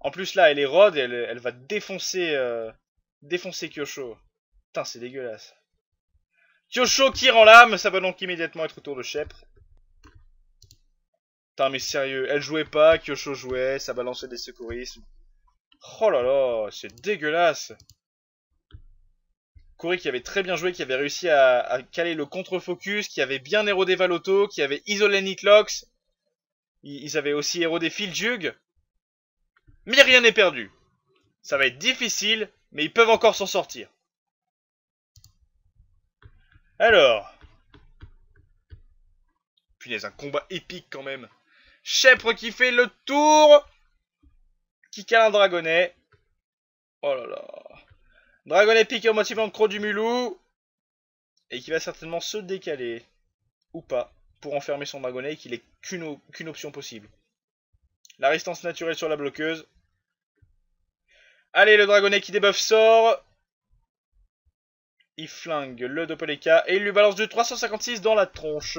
En plus, là, elle est Rod et elle, va défoncer, euh, défoncer Kyosho. Putain, c'est dégueulasse. Kyosho qui rend l'âme, ça va donc immédiatement être autour tour de Shep. Putain, mais sérieux, elle jouait pas, Kyosho jouait, ça balançait des secourismes. Oh là là, c'est dégueulasse. Kuri qui avait très bien joué, qui avait réussi à, caler le contre-focus, qui avait bien érodé Valoto, qui avait isolé Nitlox. Ils avaient aussi érodé Filjug. Mais rien n'est perdu. Ça va être difficile, mais ils peuvent encore s'en sortir. Alors. Punaise, un combat épique quand même. Chèpre qui fait le tour. Qui cale un dragonnet. Oh là là. Dragonnet pique au motif en croc du mulou. Et qui va certainement se décaler. Ou pas. Pour enfermer son dragonnet et qu'il n'est qu'une option possible. La résistance naturelle sur la bloqueuse. Allez, le dragonnet qui débuffe sort. Il flingue le Dopeleka et il lui balance du 356 dans la tronche.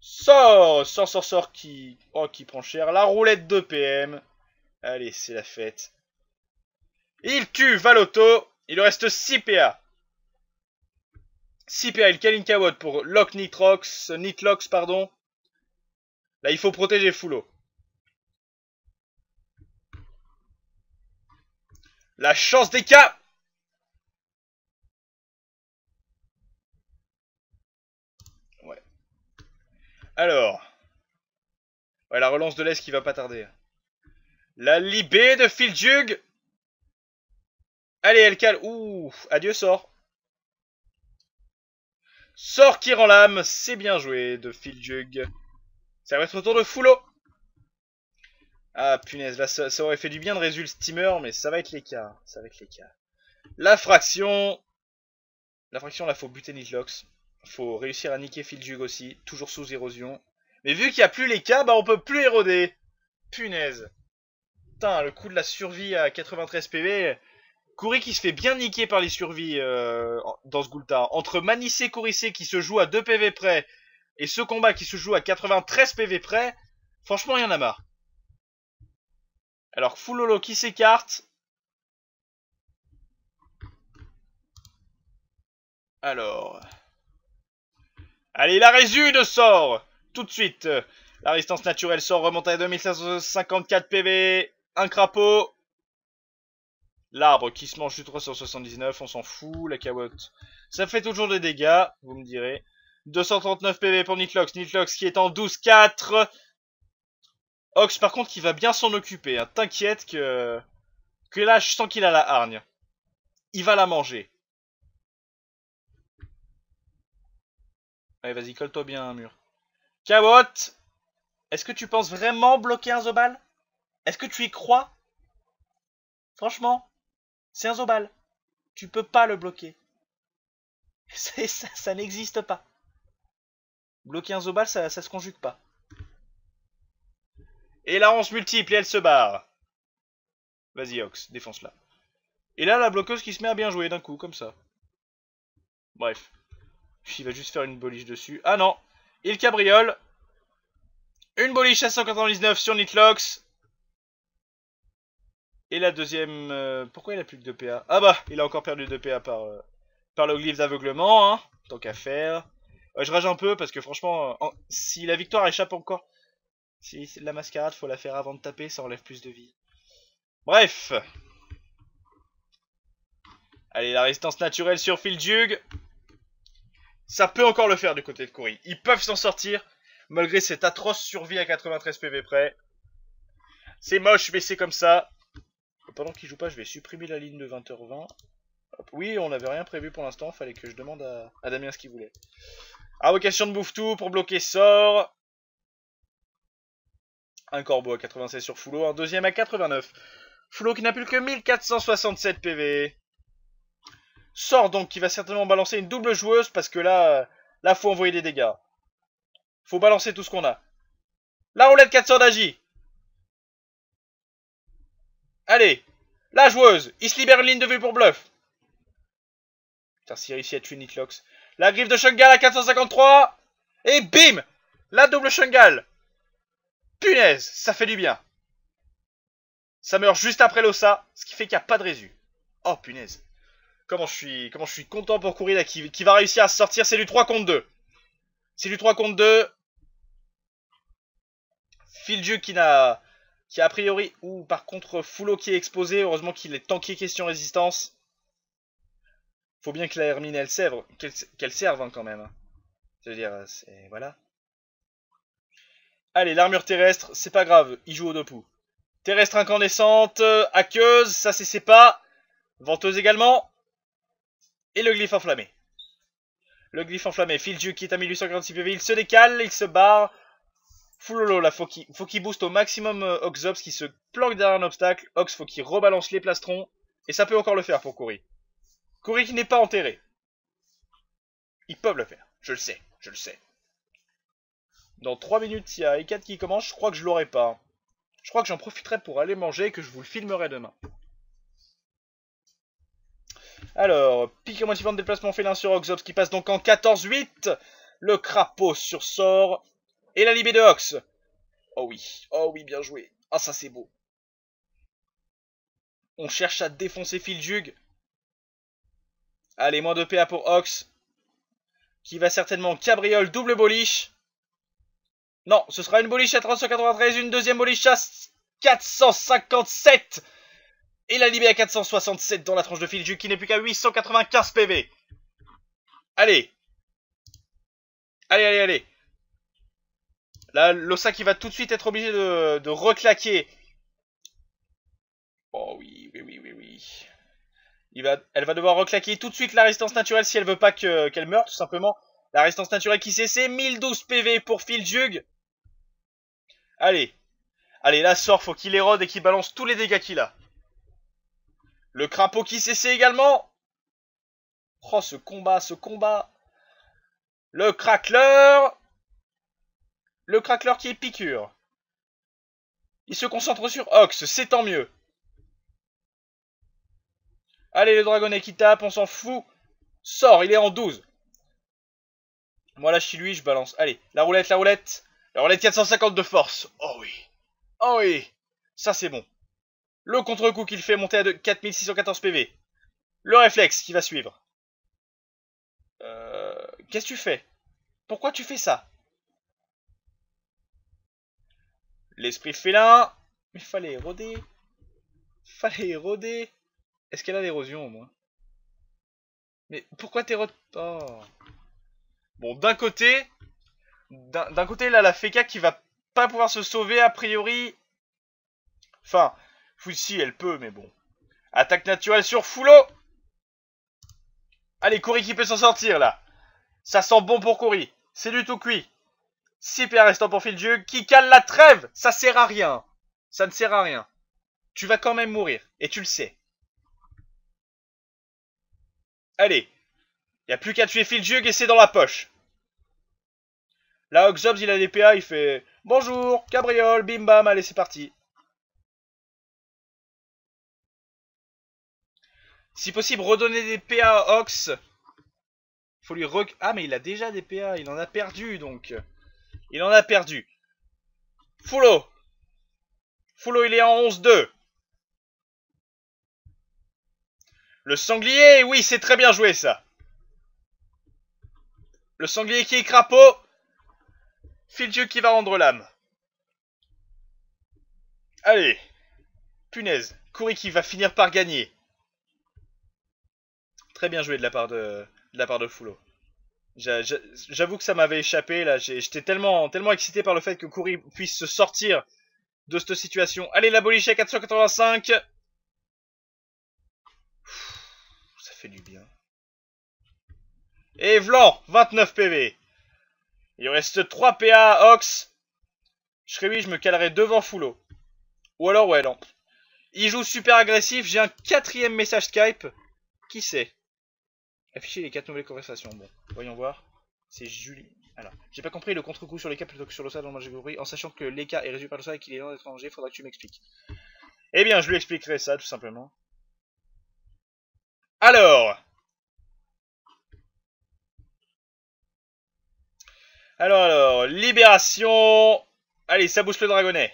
Sort Sort, sort, sort qui... Oh, qui prend cher. La roulette de PM. Allez, c'est la fête. Il tue Valoto. Il reste 6 PA. 6 PA, il Kalinka pour Lock Nitrox, Nitlox, pardon. Là, il faut protéger Fullo. La chance des cas Ouais. Alors. Ouais, la relance de l'Est qui va pas tarder. La Libé de jug Allez, elle cale. Ouh, adieu sort. Sort qui rend l'âme, c'est bien joué de jug ça va être autour de Foulo Ah punaise, là ça, aurait fait du bien de résulte Steamer, mais ça va être l'écart. Ça va être l'écart. La fraction. La fraction là faut buter Nidlox. Faut réussir à niquer Filjug aussi, toujours sous érosion. Mais vu qu'il n'y a plus les cas, bah on peut plus éroder Punaise Putain, le coup de la survie à 93 PV. Kouri qui se fait bien niquer par les survies euh, dans ce Goulta. Entre Manisse et qui se joue à 2 PV près, et ce combat qui se joue à 93 PV près, franchement, il y en a marre. Alors, Foulolo qui s'écarte. Alors. Allez, la de sort Tout de suite. La résistance naturelle sort, remonte à 2554 PV. Un crapaud. L'arbre qui se mange du 379, on s'en fout. La cabotte, ça fait toujours des dégâts, vous me direz. 239 PV pour Nitlox. Nitlox qui est en 12-4. Ox par contre qui va bien s'en occuper. Hein. T'inquiète que... Que là je sens qu'il a la hargne. Il va la manger. Allez vas-y colle-toi bien à un mur. Kawot Est-ce que tu penses vraiment bloquer un Zobal Est-ce que tu y crois Franchement C'est un Zobal. Tu peux pas le bloquer. ça n'existe pas. Bloquer un Zobal, ça, se conjugue pas. Et la on multiple et elle se barre. Vas-y, Ox, défonce-la. Et là, la bloqueuse qui se met à bien jouer d'un coup, comme ça. Bref. Il va juste faire une boliche dessus. Ah non Il cabriole. Une boliche à 199 sur Nitlox. Et la deuxième... Euh, pourquoi il a plus que 2 PA Ah bah, il a encore perdu 2 PA par, euh, par le glyphe d'aveuglement, hein. Tant qu'à faire je rage un peu parce que franchement, si la victoire échappe encore, si c'est la mascarade, faut la faire avant de taper, ça enlève plus de vie. Bref. Allez, la résistance naturelle sur Phil jug Ça peut encore le faire du côté de Cory. Ils peuvent s'en sortir malgré cette atroce survie à 93 PV près. C'est moche, mais c'est comme ça. Pendant qu'il joue pas, je vais supprimer la ligne de 20h20. Oui, on n'avait rien prévu pour l'instant, fallait que je demande à Damien ce qu'il voulait. Avocation de Bouffe-Tout pour bloquer sort. Un corbeau à 96 sur Foulot, un deuxième à 89. Foulot qui n'a plus que 1467 PV. Sort donc qui va certainement balancer une double joueuse parce que là, là faut envoyer des dégâts. Faut balancer tout ce qu'on a. La roulette 400 d'Aji. Allez, la joueuse, il se libère une ligne de vue pour bluff. Putain, s'il réussit à tuer Nitlox. La griffe de Shungal à 453. Et bim La double Shungal. Punaise, ça fait du bien. Ça meurt juste après l'Ossa, ce qui fait qu'il n'y a pas de résu. Oh punaise. Comment je suis, comment je suis content pour courir là, qui, qui va réussir à sortir. C'est du 3 contre 2. C'est du 3 contre 2. dieu qui n'a qui a, a priori ou par contre Foulo qui est exposé, heureusement qu'il est tanké question résistance faut bien que la Hermine elle serve, qu'elle serve hein, quand même. cest hein. veux dire, c'est voilà. Allez, l'armure terrestre, c'est pas grave, il joue au deux Terrestre incandescente, euh, aqueuse, ça c'est pas. Venteuse également. Et le glyphe enflammé. Le glyphe enflammé, Filju qui est à 1846 PV, il se décale, il se barre. Foulolo là, faut qu'il booste au maximum euh, Oxops qui se planque derrière un obstacle. Ox, faut qu'il rebalance les plastrons. Et ça peut encore le faire pour courir. Corée qui n'est pas enterré. Ils peuvent le faire. Je le sais, je le sais. Dans 3 minutes, il y a E4 qui commence. Je crois que je l'aurai pas. Je crois que j'en profiterai pour aller manger et que je vous le filmerai demain. Alors, pique de déplacement félin sur Oxops qui passe donc en 14-8. Le crapaud sur sort. Et la libé de Ox. Oh oui, oh oui, bien joué. Ah, ça c'est beau. On cherche à défoncer Jug. Allez, moins de PA pour Ox. Qui va certainement cabriole, double boliche. Non, ce sera une boliche à 393, une deuxième boliche à 457. Et la Libé à 467 dans la tranche de du qui n'est plus qu'à 895 PV. Allez. Allez, allez, allez. Là, Losa qui va tout de suite être obligé de, de reclaquer. Oh oui, oui, oui, oui, oui elle va devoir reclaquer tout de suite la résistance naturelle si elle veut pas qu'elle meure, tout simplement. La résistance naturelle qui cesse, 1012 PV pour Phil Jug. Allez. Allez, là, sort, faut qu'il érode et qu'il balance tous les dégâts qu'il a. Le crapaud qui cesse également. Oh, ce combat, ce combat. Le crackler. Le crackler qui est piqûre. Il se concentre sur Ox, c'est tant mieux. Allez, le dragonnet qui tape, on s'en fout. Sors, il est en 12. Moi, là, chez lui, je balance. Allez, la roulette, la roulette. La roulette 450 de force. Oh oui. Oh oui. Ça, c'est bon. Le contre-coup qu'il fait monter à 4614 PV. Le réflexe qui va suivre. Euh, qu'est-ce que tu fais Pourquoi tu fais ça L'esprit félin. Mais fallait éroder. Fallait éroder. Est-ce qu'elle a l'érosion au moins Mais pourquoi t'es pas Bon, d'un côté, d'un côté, là, la Feka qui va pas pouvoir se sauver, a priori. Enfin, si, elle peut, mais bon. Attaque naturelle sur Foulot Allez, Koury qui peut s'en sortir, là Ça sent bon pour Koury C'est du tout cuit. Super restant pour Dieu. qui cale la trêve Ça sert à rien. Ça ne sert à rien. Tu vas quand même mourir, et tu le sais. Allez, il n'y a plus qu'à tuer Philjug et c'est dans la poche. Là, Oxobs, il a des PA, il fait Bonjour, cabriole, bim bam, allez, c'est parti. Si possible, redonner des PA à Ox. Faut lui rec... Ah, mais il a déjà des PA, il en a perdu donc. Il en a perdu. Foulo Foulo, il est en 11-2. Le sanglier, oui, c'est très bien joué ça. Le sanglier qui est crapaud. Filju qui va rendre l'âme. Allez. Punaise. Kouri qui va finir par gagner. Très bien joué de la part de, de la part de J'avoue que ça m'avait échappé là. J'étais tellement, tellement excité par le fait que Kouri puisse se sortir de cette situation. Allez, la boliche à 485. du bien. Et Vlan, 29 PV. Il reste 3 PA à Ox. Je serais oui, je me calerai devant Foulo. Ou alors, ouais, non. Il joue super agressif. J'ai un quatrième message Skype. Qui c'est Afficher les quatre nouvelles conversations. Bon, voyons voir. C'est Julie. Alors, j'ai pas compris le contre-coup sur les cas plutôt que sur l'OSA dans le match en sachant que cas est résolu par l'OSA et qu'il est dans l'étranger. faudra que tu m'expliques. Eh bien, je lui expliquerai ça, tout simplement. Alors Alors, alors, libération Allez, ça bouge le dragonnet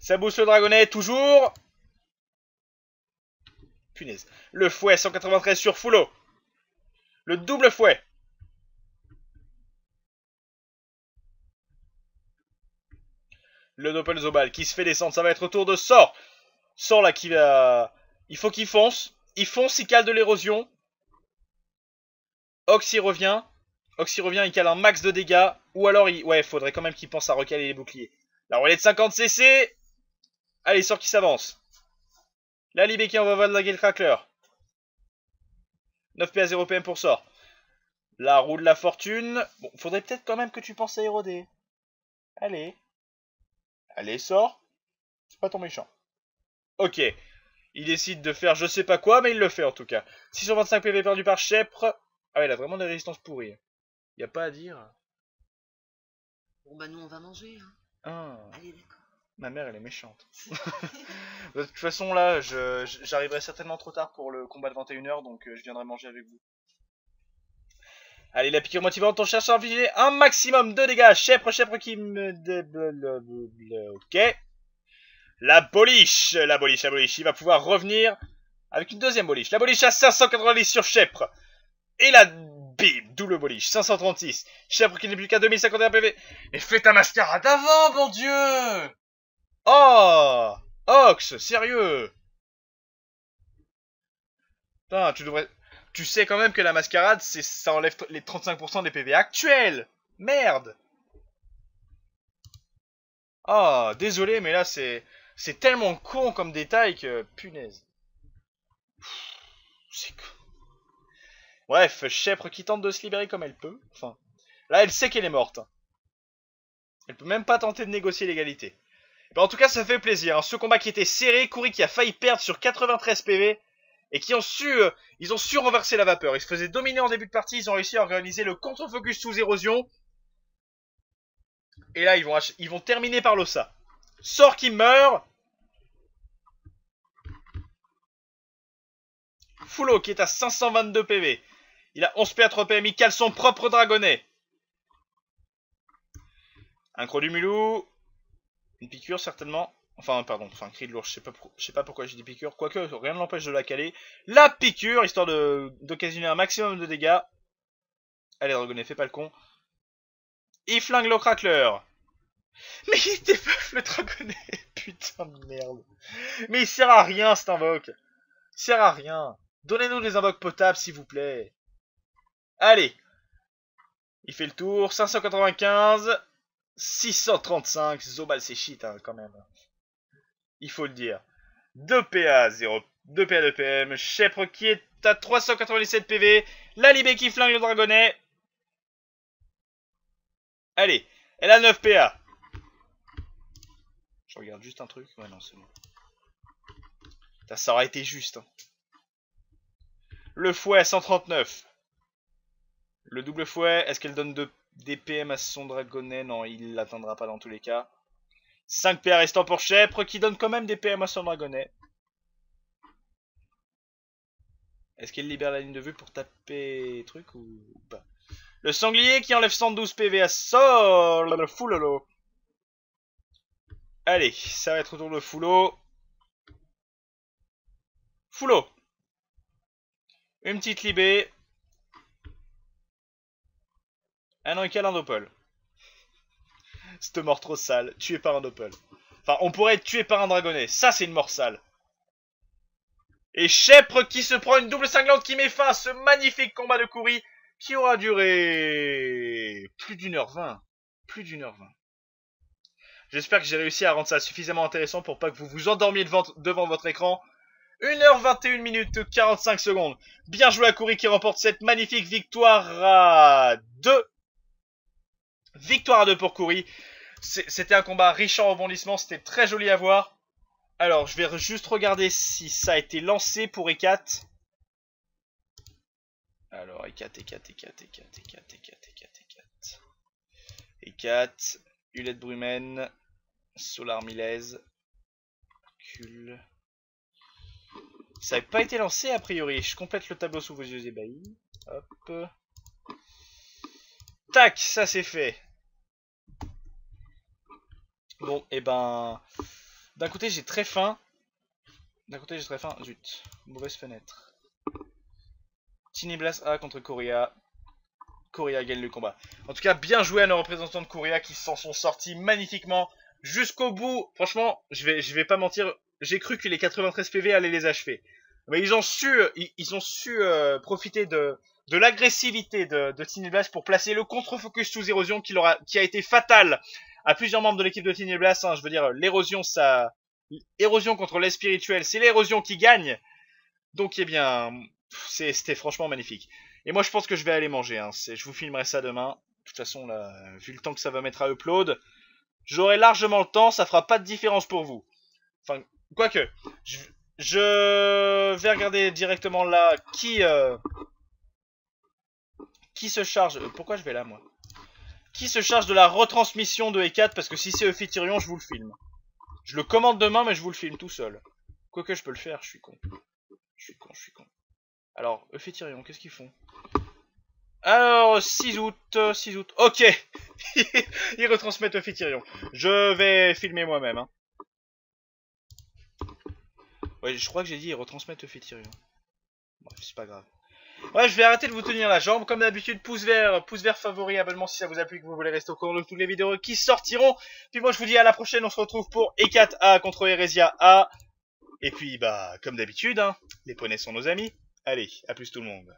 Ça bouge le dragonnet, toujours Punaise. Le fouet 193 sur Foulot. Le double fouet. Le doppelzobal qui se fait descendre. Ça va être au tour de sort. Sort là Il faut qu'il fonce. Il fonce, il cale de l'érosion. Oxy revient. Oxy revient, il cale un max de dégâts. Ou alors il. Ouais, faudrait quand même qu'il pense à recaler les boucliers. La roulette de 50 CC. Allez, sort qui s'avance. La Libé qui envoie de la le Crackler. 9 PA 0 PM pour sort. La roue de la fortune. Bon, faudrait peut-être quand même que tu penses à éroder. Allez. Allez, sort. C'est pas ton méchant. Ok. Il décide de faire je sais pas quoi, mais il le fait en tout cas. 625 PV perdu par Chèpre. Ah, il a vraiment des résistances pourries. Y a pas à dire. Bon bah nous on va manger. Hein. Ah. Allez d'accord. Ma mère elle est méchante. de toute façon là, j'arriverai certainement trop tard pour le combat de 21h, donc euh, je viendrai manger avec vous. Allez, la piqûre motivante, on cherche à infliger un maximum de dégâts. Chèpre, chèpre qui me... Ok. La boliche, la boliche, la boliche. Il va pouvoir revenir avec une deuxième boliche. La boliche à 590 sur Chèpre. Et la bim, double boliche, 536. Chèpre qui n'est plus qu'à 2051 PV. Mais fais ta mascarade d'avant, mon dieu Oh Ox, sérieux Putain, tu devrais... Tu sais quand même que la mascarade, ça enlève les 35% des PV actuels Merde oh, désolé, mais là, c'est... C'est tellement con comme détail que punaise. C'est con. Bref, Chèvre qui tente de se libérer comme elle peut. Enfin, là, elle sait qu'elle est morte. Elle peut même pas tenter de négocier l'égalité. en tout cas, ça fait plaisir. Hein. Ce combat qui était serré, Kouri qui a failli perdre sur 93 PV et qui ont su, euh, ils ont su renverser la vapeur. Ils se faisaient dominer en début de partie, ils ont réussi à organiser le contre-focus sous érosion. Et là, ils vont, ils vont terminer par l'Ossa. Sort qui meurt, Foulo qui est à 522 PV. Il a 11 PA3 Il cale son propre dragonnet. Un croc du mulou. Une piqûre certainement. Enfin, pardon, enfin, un cri de lourd je sais pas, pourquoi j'ai dit piqûre. Quoique, rien ne l'empêche de la caler. La piqûre, histoire d'occasionner un maximum de dégâts. Allez, dragonnet, fais pas le con. Il flingue le crackler. Mais il débuffe le dragonnet. Putain de merde. Mais il sert à rien, cet invoque. Il sert à rien. Donnez-nous des invoques potables, s'il vous plaît. Allez. Il fait le tour. 595. 635. Zobal, c'est shit, hein, quand même. Il faut le dire. 2 PA, 0. 2 PA, 2 PM. Chèpre qui est à 397 PV. La Libé qui flingue le dragonnet. Allez. Elle a 9 PA. Je regarde juste un truc. Ouais, non, c'est bon. Ça aurait été juste. Hein. Le fouet à 139. Le double fouet, est-ce qu'elle donne des PM à son dragonnet Non, il l'atteindra pas dans tous les cas. 5 PA restant pour Chèpre qui donne quand même des PM à son dragonnet. Est-ce qu'il libère la ligne de vue pour taper truc ou pas Le sanglier qui enlève 112 PV à Sol, le Foulolo. Allez, ça va être autour de Foulot. Foulot une petite Libé. Ah non, quel un Cette mort trop sale, tué par un Doppel. Enfin, on pourrait être tué par un dragonnet. Ça, c'est une mort sale. Et Chèpre qui se prend une double cinglante qui met fin à ce magnifique combat de courri qui aura duré plus d'une heure vingt. Plus d'une heure vingt. J'espère que j'ai réussi à rendre ça suffisamment intéressant pour pas que vous vous endormiez devant votre écran 1h21 minutes 45 secondes. Bien joué à Koury qui remporte cette magnifique victoire à 2. Victoire à 2 pour Koury. C'était un combat riche en rebondissements, c'était très joli à voir. Alors, je vais juste regarder si ça a été lancé pour e Alors, E4, E4, E4, E4, E4, E4, Hulette Brumen, Solar Milaise, Cule. Ça n'avait pas été lancé a priori. Je complète le tableau sous vos yeux ébahis. Hop. Tac, ça c'est fait. Bon, et eh ben... D'un côté j'ai très faim. D'un côté j'ai très faim. Zut, mauvaise fenêtre. Tiny Blast A contre Korea. Korea gagne le combat. En tout cas, bien joué à nos représentants de Korea qui s'en sont sortis magnifiquement jusqu'au bout. Franchement, je vais, je vais pas mentir, j'ai cru que les 93 PV allaient les achever. Mais ils ont su, ils, ont su euh, profiter de, de l'agressivité de, de Tiny Blast pour placer le contre-focus sous érosion qui, a, qui a été fatal à plusieurs membres de l'équipe de Tiny Blast. Hein. je veux dire, l'érosion, ça, érosion contre l'espirituel, c'est l'érosion qui gagne. Donc, eh bien, c'était franchement magnifique. Et moi, je pense que je vais aller manger. Hein. je vous filmerai ça demain. De toute façon, vu le temps que ça va mettre à upload, j'aurai largement le temps. Ça fera pas de différence pour vous. Enfin, Quoique, je, vais regarder directement là qui, euh, qui se charge. Pourquoi je vais là, moi Qui se charge de la retransmission de E4 Parce que si c'est Euphétirion, je vous le filme. Je le commande demain, mais je vous le filme tout seul. Quoique je peux le faire, je suis con. Je suis con, je suis con. Alors, Euphétirion, qu'est-ce qu'ils font alors, 6 août, 6 euh, août, ok Ils retransmettent Euphétirion. Je vais filmer moi-même. Hein. Ouais, je crois que j'ai dit retransmettre le fait c'est pas grave. Ouais, je vais arrêter de vous tenir la jambe. Comme d'habitude, pouce vert, pouce vert favori, abonnement si ça vous a plu, que vous voulez rester au courant de toutes les vidéos qui sortiront. Puis moi, je vous dis à la prochaine. On se retrouve pour E4A contre Eresia A. Et puis, bah, comme d'habitude, hein, les poneys sont nos amis. Allez, à plus tout le monde.